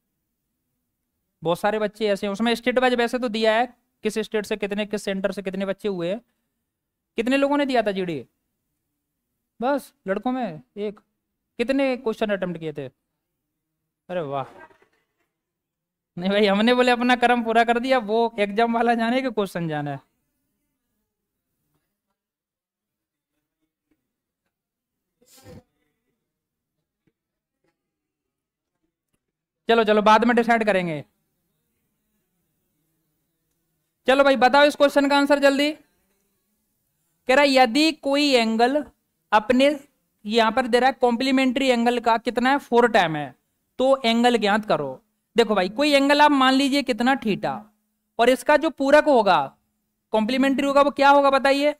बहुत सारे बच्चे ऐसे हैं उसमें स्टेट वाइज वैसे तो दिया है किस स्टेट से कितने किस सेंटर से कितने बच्चे हुए हैं कितने लोगों ने दिया था जीडी बस लड़कों में एक कितने क्वेश्चन अटेम्प्ट किए थे अरे वाह नहीं भाई हमने बोले अपना कर्म पूरा कर दिया वो एग्जाम वाला जाने के क्वेश्चन जाना है चलो चलो बाद में डिसाइड करेंगे चलो भाई बताओ इस क्वेश्चन का आंसर जल्दी कह रहा यदि कोई एंगल अपने यहां पर दे रहा है कॉम्प्लीमेंट्री एंगल का कितना है फोर टाइम है तो एंगल ज्ञात करो देखो भाई कोई एंगल आप मान लीजिए कितना थीटा और इसका जो पूरक होगा कॉम्प्लीमेंट्री होगा वो क्या होगा बताइए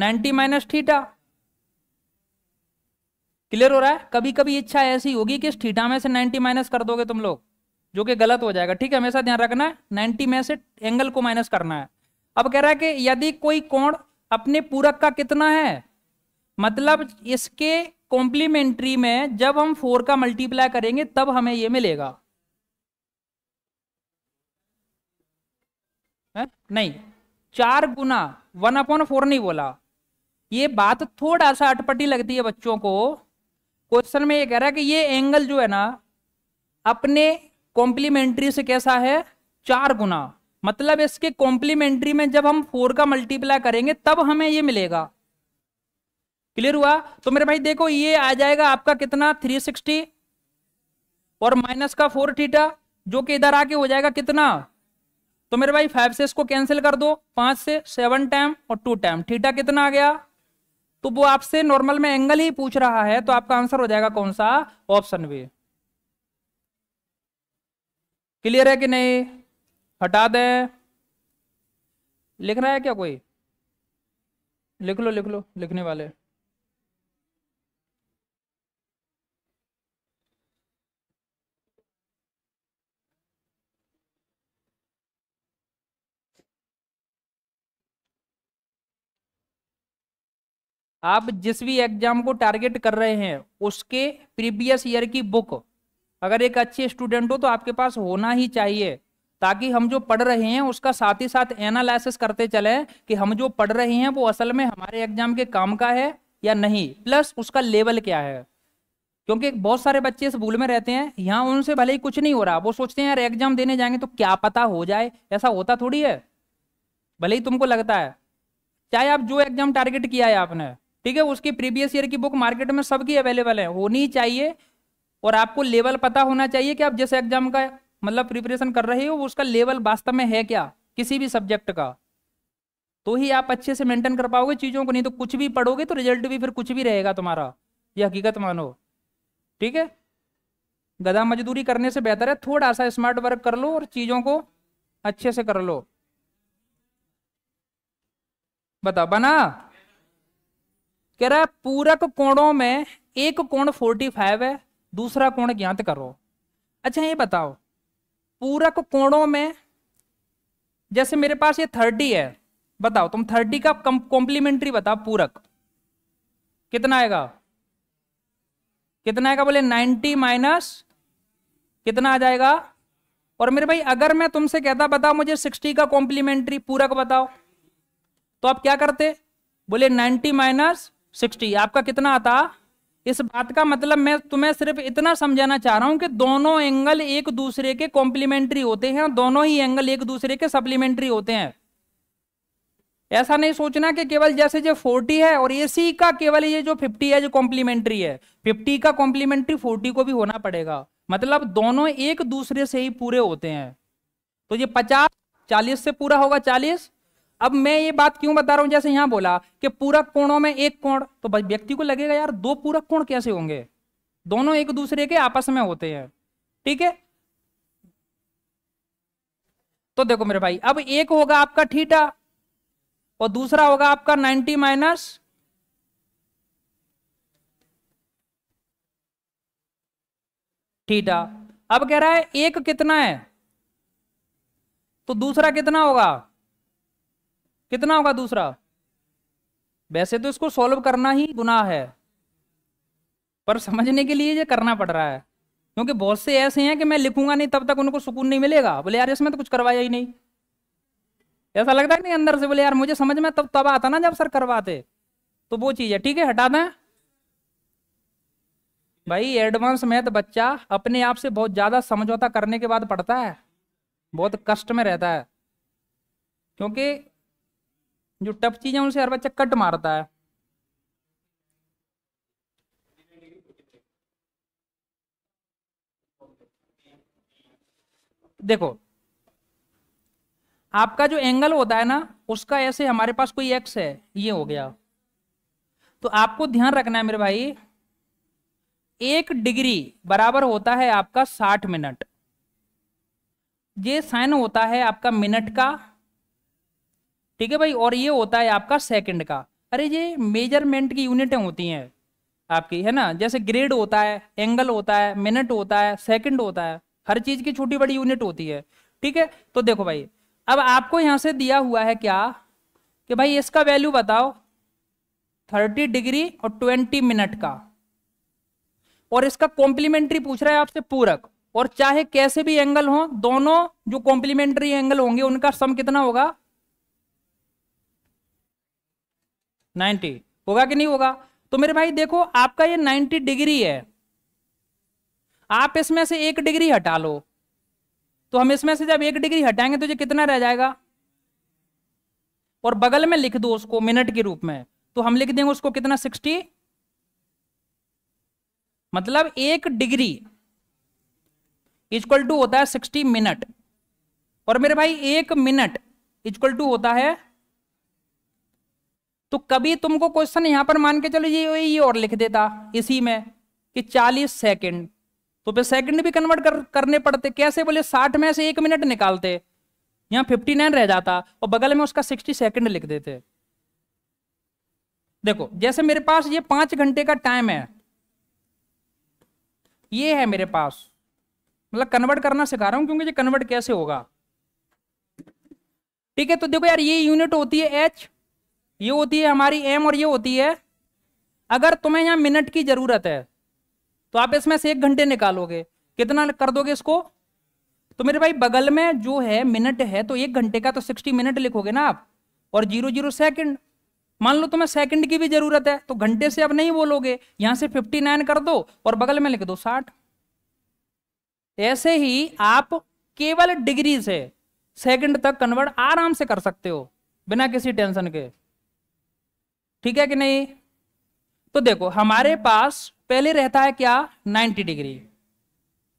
90 माइनस थीटा क्लियर हो रहा है कभी कभी इच्छा ऐसी होगी कि इस थीटा में से 90 माइनस कर दोगे तुम लोग जो कि गलत हो जाएगा ठीक है हमेशा ध्यान रखना है 90 में से एंगल को माइनस करना है अब कह रहा है कि यदि कोई कोण अपने पूरक का कितना है मतलब इसके कॉम्प्लीमेंट्री में जब हम फोर का मल्टीप्लाई करेंगे तब हमें ये मिलेगा है? हाँ? नहीं चार गुना वन अपॉन फोर नहीं बोला ये बात थोड़ा सा अटपटी लगती है बच्चों को क्वेश्चन में ये कह रहा है कि ये एंगल जो है ना अपने कॉम्प्लीमेंट्री से कैसा है चार गुना मतलब इसके कॉम्प्लीमेंट्री में जब हम फोर का मल्टीप्लाई करेंगे तब हमें ये मिलेगा क्लियर हुआ तो मेरे भाई देखो ये आ जाएगा आपका कितना 360 और माइनस का फोर थीटा जो कि इधर आके हो जाएगा कितना तो मेरे भाई फाइव से इसको कैंसिल कर दो पांच से सेवन टाइम और टू टाइम थीटा कितना आ गया तो वो आपसे नॉर्मल में एंगल ही पूछ रहा है तो आपका आंसर हो जाएगा कौन सा ऑप्शन बी क्लियर है कि नहीं हटा दें लिख रहा है क्या कोई लिख लो लिख लो लिखने वाले आप जिस भी एग्जाम को टारगेट कर रहे हैं उसके प्रीवियस ईयर की बुक अगर एक अच्छे स्टूडेंट हो तो आपके पास होना ही चाहिए ताकि हम जो पढ़ रहे हैं उसका साथ ही साथ एनालिसिस करते चले कि हम जो पढ़ रहे हैं वो असल में हमारे एग्जाम के काम का है या नहीं प्लस उसका लेवल क्या है क्योंकि बहुत सारे बच्चे इस भूल में रहते हैं यहाँ उनसे भले ही कुछ नहीं हो रहा वो सोचते हैं यार एग्जाम देने जाएंगे तो क्या पता हो जाए ऐसा होता थोड़ी है भले ही तुमको लगता है चाहे आप जो एग्जाम टारगेट किया है आपने ठीक है उसकी प्रीवियस ईयर की बुक मार्केट में सबकी अवेलेबल है होनी चाहिए और आपको लेवल पता होना चाहिए कि आप जिस एग्जाम का मतलब प्रिपरेशन कर रहे हो उसका लेवल वास्तव में है क्या किसी भी सब्जेक्ट का तो ही आप अच्छे से मेंटेन कर पाओगे चीज़ों को नहीं तो कुछ भी पढ़ोगे तो रिजल्ट भी फिर कुछ भी रहेगा तुम्हारा ये हकीकत मानो ठीक है गधा मजदूरी करने से बेहतर है थोड़ा सा स्मार्ट वर्क कर लो और चीज़ों को अच्छे से कर लो बता बना कह रहा है पूरक कोणों में एक कोण 45 है दूसरा कोण ज्ञात करो अच्छा ये बताओ पूरक कोणों में जैसे मेरे पास ये 30 है बताओ तुम 30 का कॉम्प्लीमेंट्री बताओ पूरक कितना आएगा कितना आएगा बोले 90 माइनस कितना आ जाएगा और मेरे भाई अगर मैं तुमसे कहता बताओ मुझे 60 का कॉम्प्लीमेंट्री पूरक बताओ तो आप क्या करते बोले 90 माइनस सिक्सटी आपका कितना आता इस बात का मतलब मैं तुम्हें सिर्फ इतना समझाना चाह रहा हूं कि दोनों एंगल एक दूसरे के कॉम्प्लीमेंट्री होते हैं और दोनों ही एंगल एक दूसरे के सप्लीमेंट्री होते हैं ऐसा नहीं सोचना कि केवल जैसे जो फोर्टी है और एसी का केवल ये जो फिफ्टी है जो कॉम्प्लीमेंट्री है फिफ्टी का कॉम्प्लीमेंट्री फोर्टी को भी होना पड़ेगा मतलब दोनों एक दूसरे से ही पूरे होते हैं तो ये पचास चालीस से पूरा होगा चालीस अब मैं ये बात क्यों बता रहा हूं जैसे यहां बोला कि पूरक कोणों में एक कोण तो व्यक्ति को लगेगा यार दो पूरक कोण कैसे होंगे दोनों एक दूसरे के आपस में होते हैं ठीक है तो देखो मेरे भाई अब एक होगा आपका थीटा और दूसरा होगा आपका 90 माइनस थीटा अब कह रहा है एक कितना है तो दूसरा कितना होगा कितना होगा दूसरा वैसे तो इसको सॉल्व करना ही गुनाह है पर समझने के लिए ये करना पड़ रहा है क्योंकि बहुत से ऐसे हैं कि मैं लिखूंगा नहीं तब तक उनको सुकून नहीं मिलेगा बोले यार इसमें तो कुछ करवाया ही नहीं ऐसा लगता है नहीं अंदर से बोले यार मुझे समझ में तब तब आता ना जब सर करवाते तो वो चीज़ है ठीक है हटा दें भाई एडवांस मैथ बच्चा अपने आप से बहुत ज़्यादा समझौता करने के बाद पढ़ता है बहुत कष्ट में रहता है क्योंकि जो टफ चीज है उनसे हर बच्चा कट तो मारता है देखो आपका जो एंगल होता है ना उसका ऐसे हमारे पास कोई एक्स है ये हो गया तो आपको ध्यान रखना है मेरे भाई एक डिग्री बराबर होता है आपका साठ मिनट ये साइन होता है आपका मिनट का ठीक है भाई और ये होता है आपका सेकंड का अरे ये मेजरमेंट की यूनिटें होती हैं आपकी है ना जैसे ग्रेड होता है एंगल होता है मिनट होता है सेकंड होता है हर चीज की छोटी बड़ी यूनिट होती है ठीक है तो देखो भाई अब आपको यहां से दिया हुआ है क्या कि भाई इसका वैल्यू बताओ थर्टी डिग्री और ट्वेंटी मिनट का और इसका कॉम्प्लीमेंट्री पूछ रहा है आपसे पूरक और चाहे कैसे भी एंगल हो दोनों जो कॉम्प्लीमेंट्री एंगल होंगे उनका सम कितना होगा 90 होगा कि नहीं होगा तो मेरे भाई देखो आपका ये 90 डिग्री है आप इसमें से एक डिग्री हटा लो तो हम इसमें से जब एक डिग्री हटाएंगे तो ये कितना रह जाएगा और बगल में लिख दो उसको मिनट के रूप में तो हम लिख देंगे उसको कितना 60 मतलब एक डिग्री इक्वल टू होता है 60 मिनट और मेरे भाई एक मिनट इक्वल टू होता है तो कभी तुमको क्वेश्चन यहां पर मान के चलो ये ये और लिख देता इसी में कि 40 सेकंड तो फिर सेकंड भी कन्वर्ट कर, करने पड़ते कैसे बोले 60 में से एक मिनट निकालते यहां 59 रह जाता और बगल में उसका 60 सेकंड लिख देते देखो जैसे मेरे पास ये पांच घंटे का टाइम है ये है मेरे पास मतलब कन्वर्ट करना सिखा रहा हूं क्योंकि ये कन्वर्ट कैसे होगा ठीक है तो देखो यार ये यूनिट होती है एच ये होती है हमारी एम और ये होती है अगर तुम्हें यहाँ मिनट की जरूरत है तो आप इसमें से एक घंटे निकालोगे कितना कर दोगे इसको तो मेरे भाई बगल में जो है मिनट है तो एक घंटे का तो सिक्सटी मिनट लिखोगे ना आप और जीरो जीरो सेकंड मान लो तुम्हें सेकंड की भी जरूरत है तो घंटे से अब नहीं बोलोगे यहां से फिफ्टी नाइन कर दो और बगल में लिख दो साठ ऐसे ही आप केवल डिग्री से सेकंड तक कन्वर्ट आराम से कर सकते हो बिना किसी टेंशन के ठीक है कि नहीं तो देखो हमारे पास पहले रहता है क्या 90 डिग्री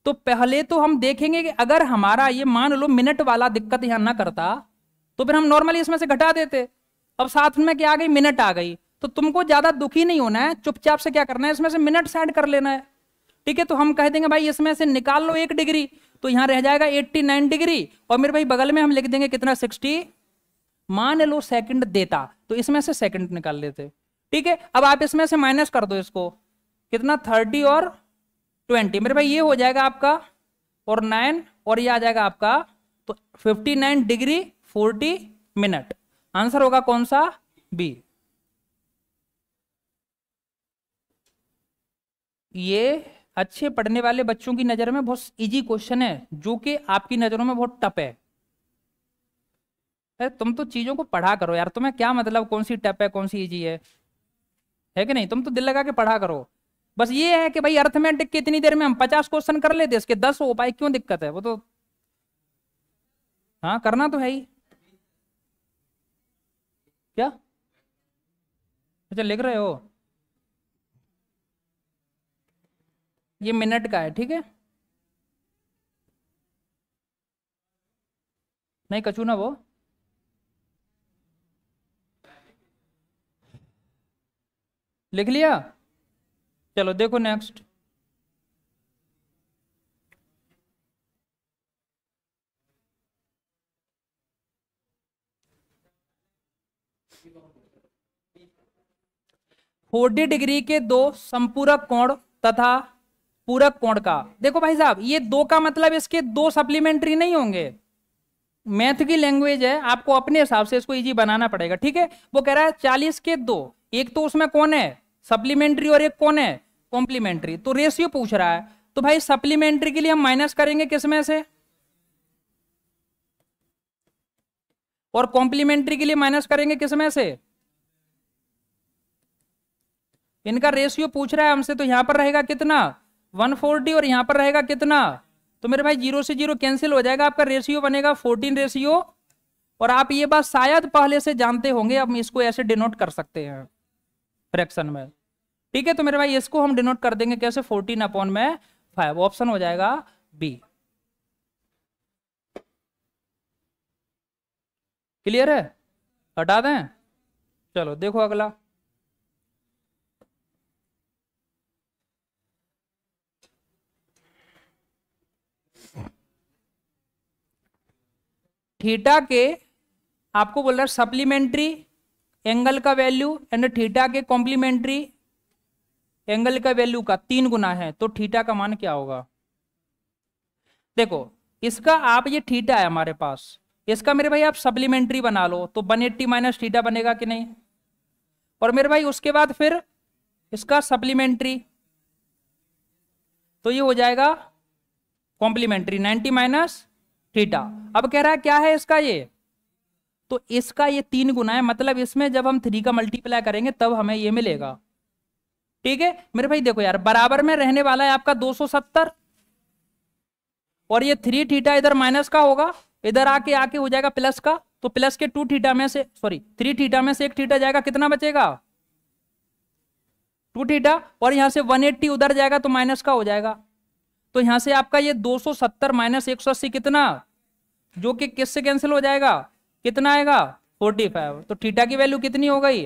तो पहले तो हम देखेंगे कि अगर हमारा ये मान लो मिनट वाला दिक्कत यहां ना करता तो फिर हम नॉर्मली इसमें से घटा देते अब साथ में क्या आ गई मिनट आ गई तो तुमको ज्यादा दुखी नहीं होना है चुपचाप से क्या करना है इसमें से मिनट सेट कर लेना है ठीक है तो हम कह देंगे भाई इसमें से निकाल लो एक डिग्री तो यहां रह जाएगा नाइन डिग्री और मेरे भाई बगल में हम लिख देंगे कितना सिक्सटी मान लो सेकंड देता तो इसमें से सेकंड निकाल लेते ठीक है अब आप इसमें से माइनस कर दो इसको कितना थर्टी और ट्वेंटी मेरे भाई ये हो जाएगा आपका और नाइन और ये आ जाएगा आपका तो fifty nine degree forty minute answer होगा कौन सा बी ये अच्छे पढ़ने वाले बच्चों की नज़र में बहुत इजी क्वेश्चन है जो कि आपकी नज़रों में बहुत टप है अरे तुम तो चीज़ों को पढ़ा करो यार तुम्हें क्या मतलब कौन सी टप है कौन सी ईजी है है कि नहीं तुम तो दिल लगा के पढ़ा करो बस ये है कि भाई अर्थमेटिक की इतनी देर में हम पचास क्वेश्चन कर लेते इसके दस हो पाए क्यों दिक्कत है वो तो हाँ करना तो है ही क्या अच्छा लिख रहे हो ये मिनट का है ठीक है नहीं कचू ना वो लिख लिया चलो देखो नेक्स्ट फोर्टी डिग्री के दो संपूरक कोण तथा पूरक कोण का देखो भाई साहब ये दो का मतलब इसके दो सप्लीमेंट्री नहीं होंगे मैथ की लैंग्वेज है आपको अपने हिसाब से इसको इजी बनाना पड़ेगा ठीक है वो कह रहा है चालीस के दो एक तो उसमें कौन है सप्लीमेंट्री और एक कौन है कॉम्प्लीमेंट्री तो रेशियो पूछ रहा है तो भाई सप्लीमेंट्री के लिए हम माइनस करेंगे किसमें से और कॉम्प्लीमेंट्री के लिए माइनस करेंगे किसमें से इनका रेशियो पूछ रहा है हमसे तो यहां पर रहेगा कितना 140 और यहां पर रहेगा कितना तो मेरे भाई जीरो से जीरो कैंसिल हो जाएगा आपका रेशियो बनेगा 14 रेशियो और आप ये बात शायद पहले से जानते होंगे अब इसको ऐसे डिनोट कर सकते हैं फ्रैक्शन में ठीक है तो मेरे भाई इसको हम डिनोट कर देंगे कैसे फोर्टीन अपॉन में फाइव ऑप्शन हो जाएगा बी क्लियर है हटा दें चलो देखो अगला थीटा के आपको बोल रहा है सप्लीमेंट्री एंगल का वैल्यू एंड थीटा के कॉम्प्लीमेंट्री एंगल का वैल्यू का तीन गुना है तो थीटा का मान क्या होगा देखो इसका आप ये थीटा है हमारे पास इसका मेरे भाई आप सप्लीमेंट्री बना लो तो 180 एट्टी माइनस थीटा बनेगा कि नहीं और मेरे भाई उसके बाद फिर इसका सप्लीमेंट्री तो ये हो जाएगा कॉम्प्लीमेंट्री 90 माइनस थीटा अब कह रहा है क्या है इसका ये तो इसका ये तीन गुना है मतलब इसमें जब हम थ्री का मल्टीप्लाई करेंगे तब हमें ये मिलेगा ठीक है मेरे भाई देखो यार बराबर में रहने वाला है आपका 270 और ये थ्री थीटा इधर माइनस का होगा इधर आके आके हो जाएगा प्लस का तो प्लस के टू थीटा में से सॉरी थ्री थीटा में से एक थीटा जाएगा कितना बचेगा टू थीटा और यहां से 180 उधर जाएगा तो माइनस का हो जाएगा तो यहां से आपका ये 270 माइनस एक कितना जो कि किससे कैंसिल हो जाएगा कितना आएगा 45 तो थीटा की वैल्यू कितनी हो गई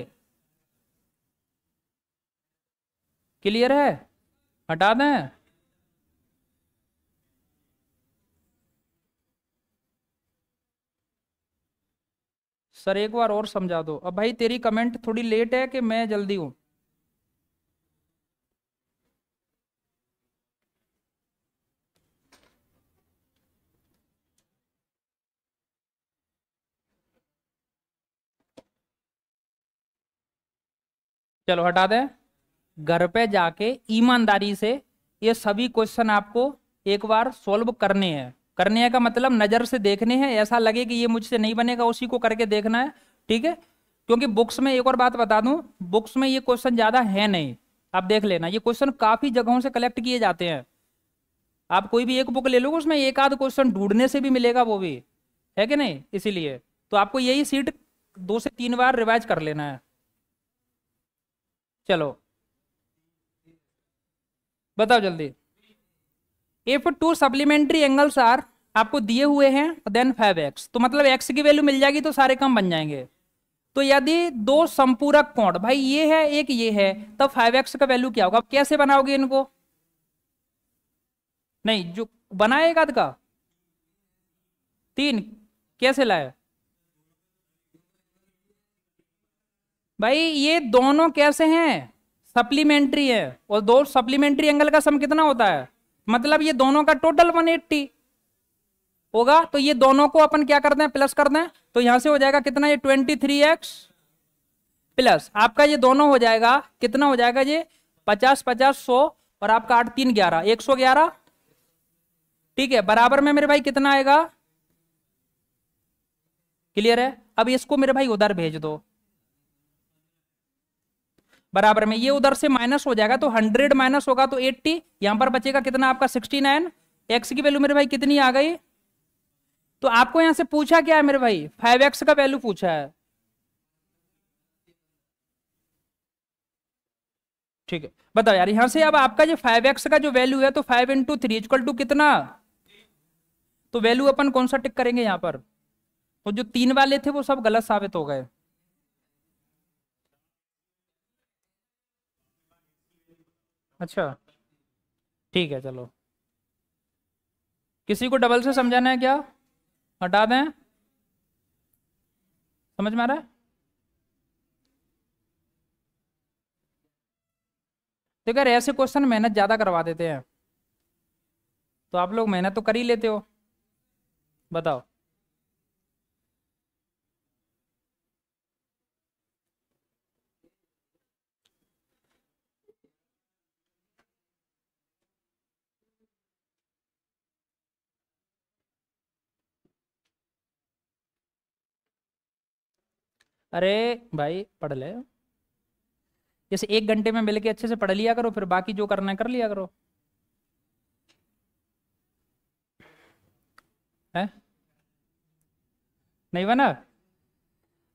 क्लियर है हटा दें सर एक बार और समझा दो अब भाई तेरी कमेंट थोड़ी लेट है कि मैं जल्दी हूं चलो हटा दें घर पे जाके ईमानदारी से ये सभी क्वेश्चन आपको एक बार सॉल्व करने हैं करने है का मतलब नज़र से देखने हैं ऐसा लगे कि ये मुझसे नहीं बनेगा उसी को करके देखना है ठीक है क्योंकि बुक्स में एक और बात बता दूं बुक्स में ये क्वेश्चन ज़्यादा है नहीं आप देख लेना ये क्वेश्चन काफ़ी जगहों से कलेक्ट किए जाते हैं आप कोई भी एक बुक ले लो उसमें एक आध क्वेश्चन ढूंढने से भी मिलेगा वो भी है कि नहीं इसीलिए तो आपको यही सीट दो से तीन बार रिवाइज कर लेना है चलो बताओ जल्दी if two supplementary angles are आपको दिए हुए हैं देन फाइव एक्स तो मतलब एक्स की वैल्यू मिल जाएगी तो सारे कम बन जाएंगे तो यदि दो संपूरक कोण भाई ये है एक ये है तब फाइव एक्स का वैल्यू क्या होगा आप कैसे बनाओगे इनको नहीं जो बनाएगा का तीन कैसे लाए भाई ये दोनों कैसे हैं सप्लीमेंट्री है और दो सप्लीमेंट्री एंगल का सम कितना होता है मतलब ये दोनों का टोटल 180 होगा तो ये दोनों को अपन क्या करते हैं प्लस कर दें तो यहां से हो जाएगा कितना ये 23x प्लस आपका ये दोनों हो जाएगा कितना हो जाएगा ये 50 50 सौ और आपका आठ तीन ग्यारह एक सौ ग्यारह ठीक है बराबर में मेरे भाई कितना आएगा क्लियर है अब इसको मेरे भाई उधर भेज दो बराबर में ये उधर से माइनस हो जाएगा तो हंड्रेड माइनस होगा तो एट्टी यहां पर बचेगा कितना आपका सिक्सटी नाइन एक्स की वैल्यू मेरे भाई कितनी आ गई तो आपको यहां से पूछा क्या है मेरे भाई फाइव एक्स का वैल्यू पूछा है ठीक है बताओ यार यहां से अब आपका जो फाइव एक्स का जो वैल्यू है तो five into three equal to कितना तो वैल्यू अपन कौन सा टिक करेंगे यहाँ पर तो जो तीन वाले थे वो सब गलत साबित हो गए अच्छा ठीक है चलो किसी को डबल से समझाना है क्या हटा दें समझ में आ रहा है देखो यार ऐसे क्वेश्चन मेहनत ज़्यादा करवा देते हैं तो आप लोग मेहनत तो कर ही लेते हो बताओ अरे भाई पढ़ ले जैसे एक घंटे में मिलके अच्छे से पढ़ लिया करो फिर बाकी जो करना है कर लिया करो है नहीं बना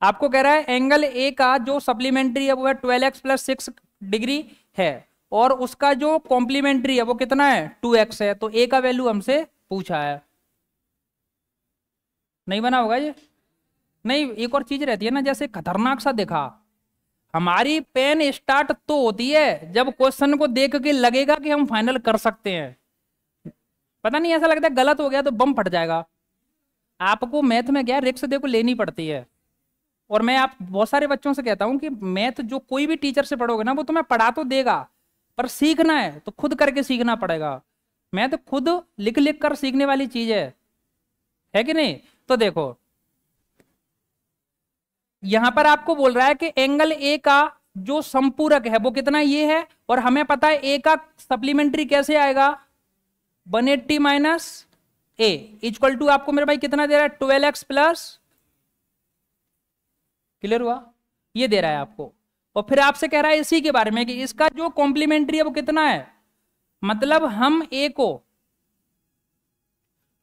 आपको कह रहा है एंगल ए का जो सप्लीमेंट्री है वो है twelve X plus six degree है और उसका जो कॉम्प्लीमेंट्री है वो कितना है टू एक्स है तो ए का वैल्यू हमसे पूछा है नहीं बना होगा ये नहीं एक और चीज रहती है ना जैसे खतरनाक सा देखा हमारी पेन स्टार्ट तो होती है जब क्वेश्चन को देख के लगेगा कि हम फाइनल कर सकते हैं पता नहीं ऐसा लगता है गलत हो गया तो बम फट जाएगा आपको मैथ में क्या रिक्स देखो लेनी पड़ती है और मैं आप बहुत सारे बच्चों से कहता हूँ कि मैथ जो कोई भी टीचर से पढ़ोगे ना वो तुम्हें पढ़ा तो देगा पर सीखना है तो खुद करके सीखना पड़ेगा मैथ खुद लिख लिख कर सीखने वाली चीज है है कि नहीं तो देखो यहां पर आपको बोल रहा है कि एंगल ए का जो संपूरक है वो कितना ये है और हमें पता है ए का सप्लीमेंट्री कैसे आएगा 180 eighty minus A equal to आपको मेरे भाई कितना दे रहा है ट्वेल्व एक्स प्लस क्लियर हुआ ये दे रहा है आपको और फिर आपसे कह रहा है इसी के बारे में कि इसका जो कॉम्प्लीमेंट्री है वो कितना है मतलब हम ए को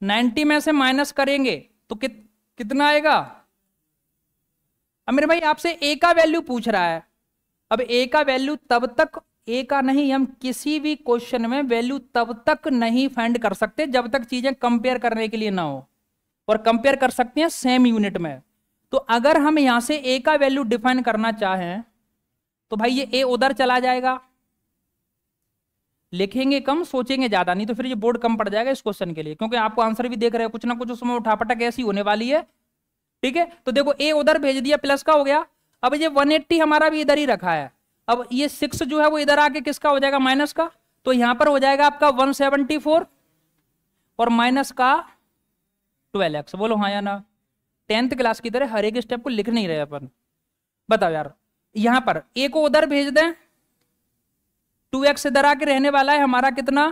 90 में से माइनस करेंगे तो कित, कितना आएगा अमीर भाई आपसे ए का वैल्यू पूछ रहा है अब ए का वैल्यू तब तक ए का नहीं हम किसी भी क्वेश्चन में वैल्यू तब तक नहीं फाइंड कर सकते जब तक चीजें कंपेयर करने के लिए ना हो और कंपेयर कर सकते हैं सेम यूनिट में तो अगर हम यहां से ए का वैल्यू डिफाइन करना चाहें तो भाई ये ए उधर चला जाएगा लिखेंगे कम सोचेंगे ज्यादा नहीं तो फिर ये बोर्ड कम पड़ जाएगा इस क्वेश्चन के लिए क्योंकि आपको आंसर भी देख रहे हैं कुछ ना कुछ उसमें उठापटक ऐसी होने वाली है ठीक है तो देखो ए उधर भेज दिया प्लस का हो गया अब ये 180 हमारा भी इधर ही रखा है अब ये सिक्स जो है वो इधर आके किसका हो जाएगा माइनस का तो यहां पर हो जाएगा आपका 174 और माइनस का 12x बोलो हाँ या ना टेंथ क्लास की तरह हर एक स्टेप को लिख नहीं रहे अपन बताओ यार यहां पर ए को उधर भेज दें एक्स इधर आके रहने वाला है हमारा कितना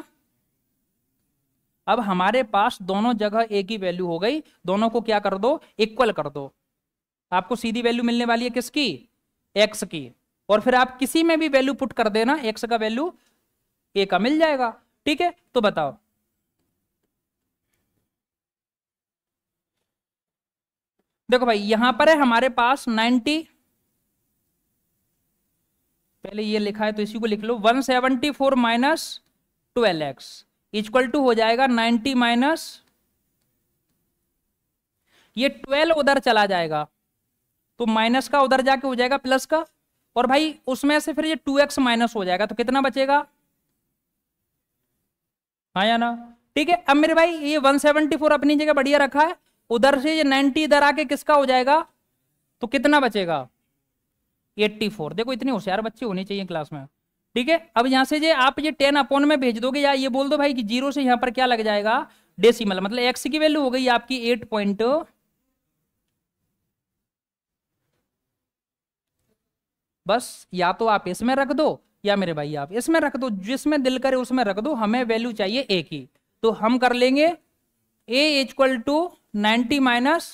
अब हमारे पास दोनों जगह एक ही वैल्यू हो गई दोनों को क्या कर दो इक्वल कर दो आपको सीधी वैल्यू मिलने वाली है किसकी एक्स की और फिर आप किसी में भी वैल्यू पुट कर देना एक्स का वैल्यू ए का मिल जाएगा ठीक है तो बताओ देखो भाई यहां पर है हमारे पास 90 पहले ये लिखा है तो इसी को लिख लो 174 seventy four minus twelve X equal to हो जाएगा नाइन्टी माइनस ये ट्वेल्व उधर चला जाएगा तो माइनस का उधर जाके हो जाएगा प्लस का और भाई उसमें से फिर ये टू एक्स माइनस हो जाएगा तो कितना बचेगा हाँ या ना ठीक है अब मेरे भाई ये 174 अपनी जगह बढ़िया रखा है उधर से ये 90 इधर आके किसका हो जाएगा तो कितना बचेगा 84 देखो इतनी होशियार बच्चे होनी चाहिए क्लास में ठीक है अब यहां से जे आप ये टेन अपॉन में भेज दोगे या ये बोल दो भाई कि जीरो से यहां पर क्या लग जाएगा डेसिमल मतलब एक्स की वैल्यू हो गई आपकी एट पॉइंट बस या तो आप इसमें रख दो या मेरे भाई आप इसमें रख दो जिसमें दिल करे उसमें रख दो हमें वैल्यू चाहिए ए की तो हम कर लेंगे A equal to ninety minus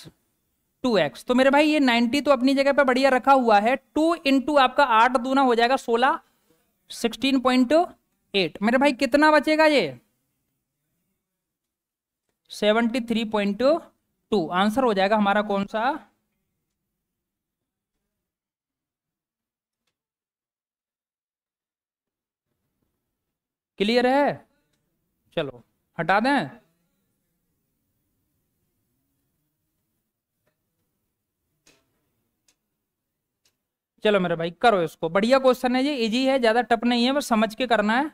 two X तो मेरे भाई ये नाइन्टी तो अपनी जगह पर बढ़िया रखा हुआ है टू इंटू आपका आठ दूना हो जाएगा सोलह सिक्सटीन पॉइंट एट मेरे भाई कितना बचेगा ये seventy three point two answer हो जाएगा हमारा कौन सा क्लियर है चलो हटा दें चलो मेरे भाई करो इसको बढ़िया क्वेश्चन है जी इजी है ज्यादा टप नहीं है बस समझ के करना है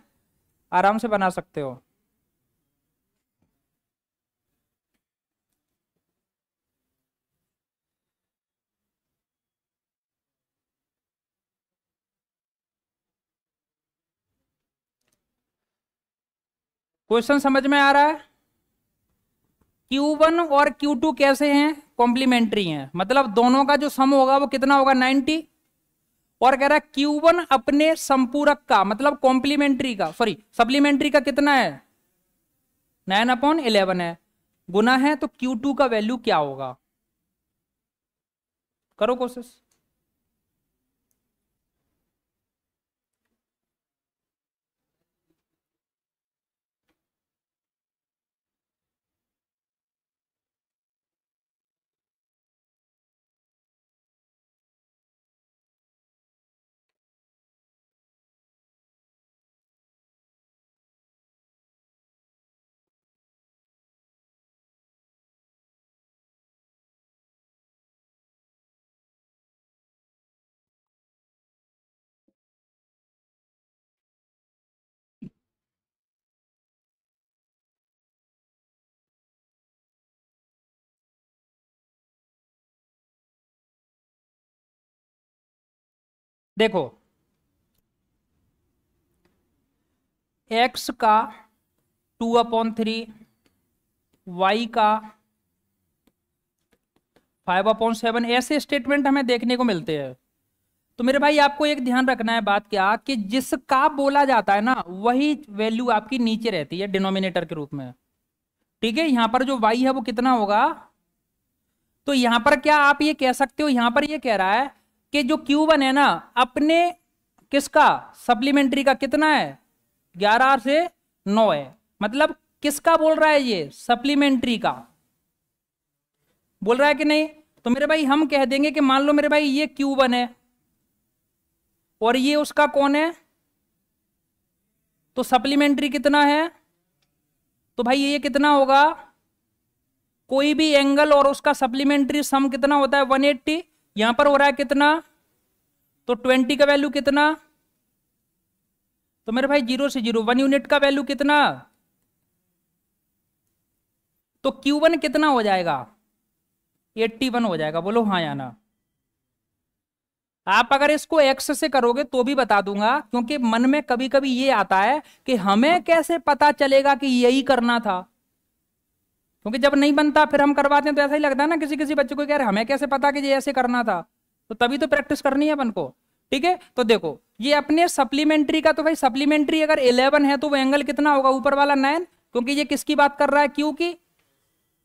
आराम से बना सकते हो क्वेश्चन समझ में आ रहा है Q1 और Q2 कैसे हैं कॉम्प्लीमेंट्री हैं मतलब दोनों का जो सम होगा वो कितना होगा और कह रहा है वन अपने संपूरक का मतलब कॉम्प्लीमेंट्री का सॉरी सप्लीमेंट्री का कितना है नाइन अपॉन इलेवन है गुना है तो क्यू टू का वैल्यू क्या होगा करो कोशिश देखो एक्स का टू अपॉन थ्री वाई का फाइव अपॉन सेवन ऐसे स्टेटमेंट हमें देखने को मिलते हैं तो मेरे भाई आपको एक ध्यान रखना है बात क्या कि जिसका बोला जाता है ना वही वैल्यू आपकी नीचे रहती है डिनोमिनेटर के रूप में ठीक है यहां पर जो वाई है वो कितना होगा तो यहां पर क्या आप ये कह सकते हो यहां पर ये कह रहा है कि जो Q1 है ना अपने किसका सप्लीमेंट्री का कितना है 11 से 9 है मतलब किसका बोल रहा है ये सप्लीमेंट्री का बोल रहा है कि नहीं तो मेरे भाई हम कह देंगे कि मान लो मेरे भाई ये Q1 है और ये उसका कौन है तो सप्लीमेंट्री कितना है तो भाई ये कितना होगा कोई भी एंगल और उसका सप्लीमेंट्री सम कितना होता है 180 यहां पर हो रहा है कितना तो ट्वेंटी का वैल्यू कितना तो मेरे भाई जीरो से जीरो वन यूनिट का वैल्यू कितना तो क्यू वन कितना हो जाएगा एट्टी वन हो जाएगा बोलो हाँ या ना आप अगर इसको एक्स से करोगे तो भी बता दूंगा क्योंकि मन में कभी कभी ये आता है कि हमें कैसे पता चलेगा कि यही करना था क्योंकि जब नहीं बनता फिर हम करवाते हैं तो ऐसा ही लगता है ना किसी किसी बच्चे को कह रहे हमें कैसे पता कि ये ऐसे करना था तो तभी तो प्रैक्टिस करनी है अपन को ठीक है तो देखो ये अपने सप्लीमेंट्री का तो भाई सप्लीमेंट्री अगर इलेवन है तो वो एंगल कितना होगा ऊपर वाला नाइन क्योंकि ये किसकी बात कर रहा है क्यू की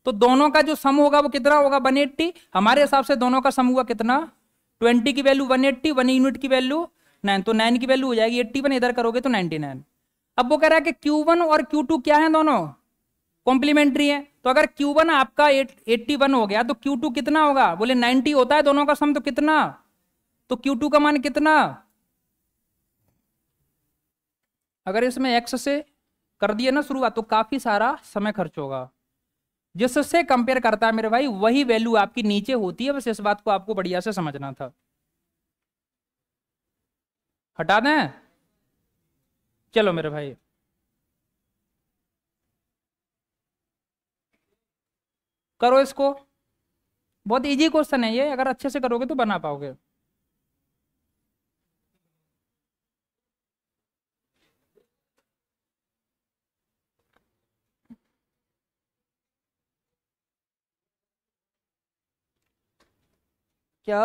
तो दोनों का जो सम होगा वो कितना होगा एट्टी हमारे हिसाब से दोनों का सम हुआ कितना ट्वेंटी की वैल्यू एट्टी वन यूनिट की वैल्यू नाइन तो नाइन की वैल्यू हो जाएगी एट्टी वन इधर करोगे तो नाइन अब वो कह रहा है कि वन और टू क्या है दोनों कॉम्प्लीमेंट्री है तो अगर क्यू वन आपका एट्टी वन हो गया तो क्यू टू कितना होगा बोले 90 होता है दोनों का सम तो कितना तो क्यू टू का मान कितना अगर इसमें एक्स से कर दिया ना शुरुआत तो काफी सारा समय खर्च होगा जिससे कंपेयर करता है मेरे भाई वही वैल्यू आपकी नीचे होती है बस इस बात को आपको बढ़िया से समझना था हटा दें चलो मेरे भाई करो इसको बहुत इजी क्वेश्चन है ये अगर अच्छे से करोगे तो बना पाओगे क्या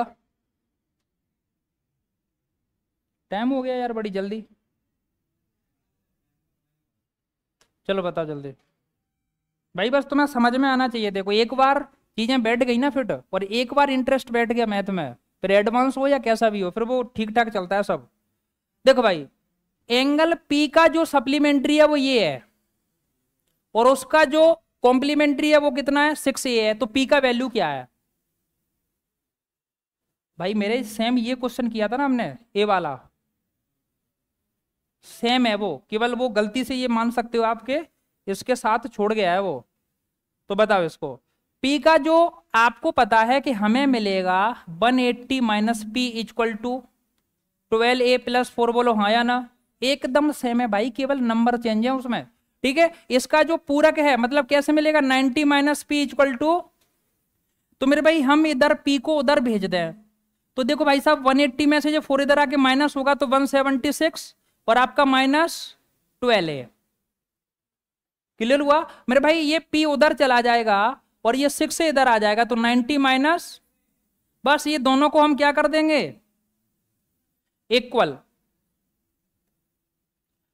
टाइम हो गया यार बड़ी जल्दी चलो बताओ जल्दी भाई बस तुम्हें समझ में आना चाहिए देखो एक बार चीजें बैठ गई ना फिट और एक बार इंटरेस्ट बैठ गया मैथ में फिर एडवांस हो या कैसा भी हो फिर वो ठीक ठाक चलता है सब देखो भाई एंगल पी का जो सप्लीमेंट्री है वो ये है और उसका जो कॉम्प्लीमेंट्री है वो कितना है सिक्स ए है तो पी का वैल्यू क्या है भाई मेरे सेम ये क्वेश्चन किया था ना हमने ए वाला सेम है वो केवल वो गलती से ये मान सकते हो आपके इसके साथ छोड़ गया है वो तो बताओ इसको पी का जो आपको पता है कि हमें मिलेगा 180 eighty minus P equal to twelve A plus four बोलो हाँ या ना एकदम सेम है भाई केवल नंबर चेंज है उसमें ठीक है इसका जो पूरक है मतलब कैसे मिलेगा 90 माइनस पी इक्वल टू तो मेरे भाई हम इधर पी को उधर भेज दें तो देखो भाई साहब 180 में से जो फोर इधर आके माइनस होगा तो 176 और आपका माइनस ट्वेल्व ए क्लियर हुआ मेरे भाई ये पी उधर चला जाएगा और ये सिक्स इधर आ जाएगा तो नाइनटी माइनस बस ये दोनों को हम क्या कर देंगे इक्वल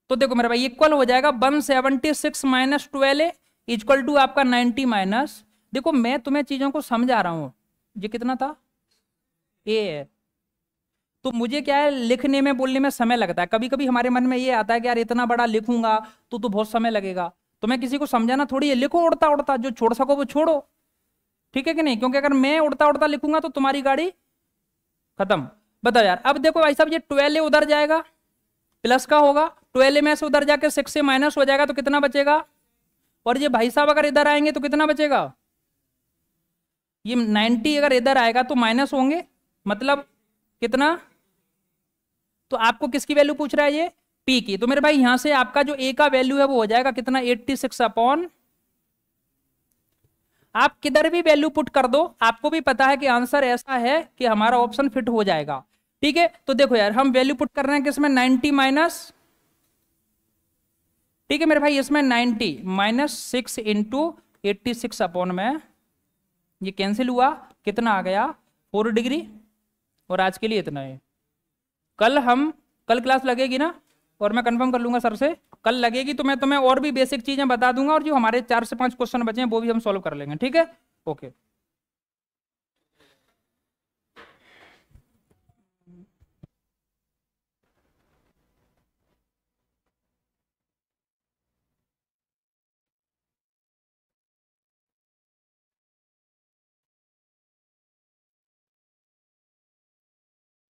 तो देखो मेरे भाई इक्वल हो जाएगा one seventy six minus twelve equal to आपका नाइनटी माइनस देखो मैं तुम्हें चीजों को समझा रहा हूं ये कितना था ए है तो मुझे क्या है लिखने में बोलने में समय लगता है कभी कभी हमारे मन में ये आता है कि यार इतना बड़ा लिखूंगा तो तो बहुत समय लगेगा तो मैं किसी को समझाना थोड़ी है लिखो उड़ता उड़ता जो छोड़ सको वो छोड़ो ठीक है कि नहीं क्योंकि अगर मैं उड़ता उड़ता लिखूंगा तो तुम्हारी गाड़ी खत्म बताओ यार अब देखो भाई साहब ये ट्वेल्व उधर जाएगा प्लस का होगा ट्वेल्व में से उधर जाकर सिक्स से माइनस हो जाएगा तो कितना बचेगा और ये भाई साहब अगर इधर आएंगे तो कितना बचेगा ये नाइन्टी अगर इधर आएगा तो माइनस होंगे मतलब कितना तो आपको किसकी वैल्यू पूछ रहा है ये पी की तो मेरे भाई यहां से आपका जो ए का वैल्यू है वो हो जाएगा कितना एट्टी सिक्स अपॉन आप किधर भी वैल्यू पुट कर दो आपको भी पता है कि आंसर ऐसा है कि हमारा ऑप्शन फिट हो जाएगा ठीक है तो देखो यार हम वैल्यू पुट कर रहे हैं किसमें नाइनटी माइनस ठीक है मेरे भाई इसमें ninety minus six into eighty six upon में ये कैंसिल हुआ कितना आ गया फोर डिग्री और आज के लिए इतना है कल हम कल क्लास लगेगी ना और मैं कंफर्म कर लूंगा सर से कल लगेगी तो मैं तुम्हें और भी बेसिक चीज़ें बता दूंगा और जो हमारे चार से पांच क्वेश्चन बचे हैं वो भी हम सॉल्व कर लेंगे ठीक है ओके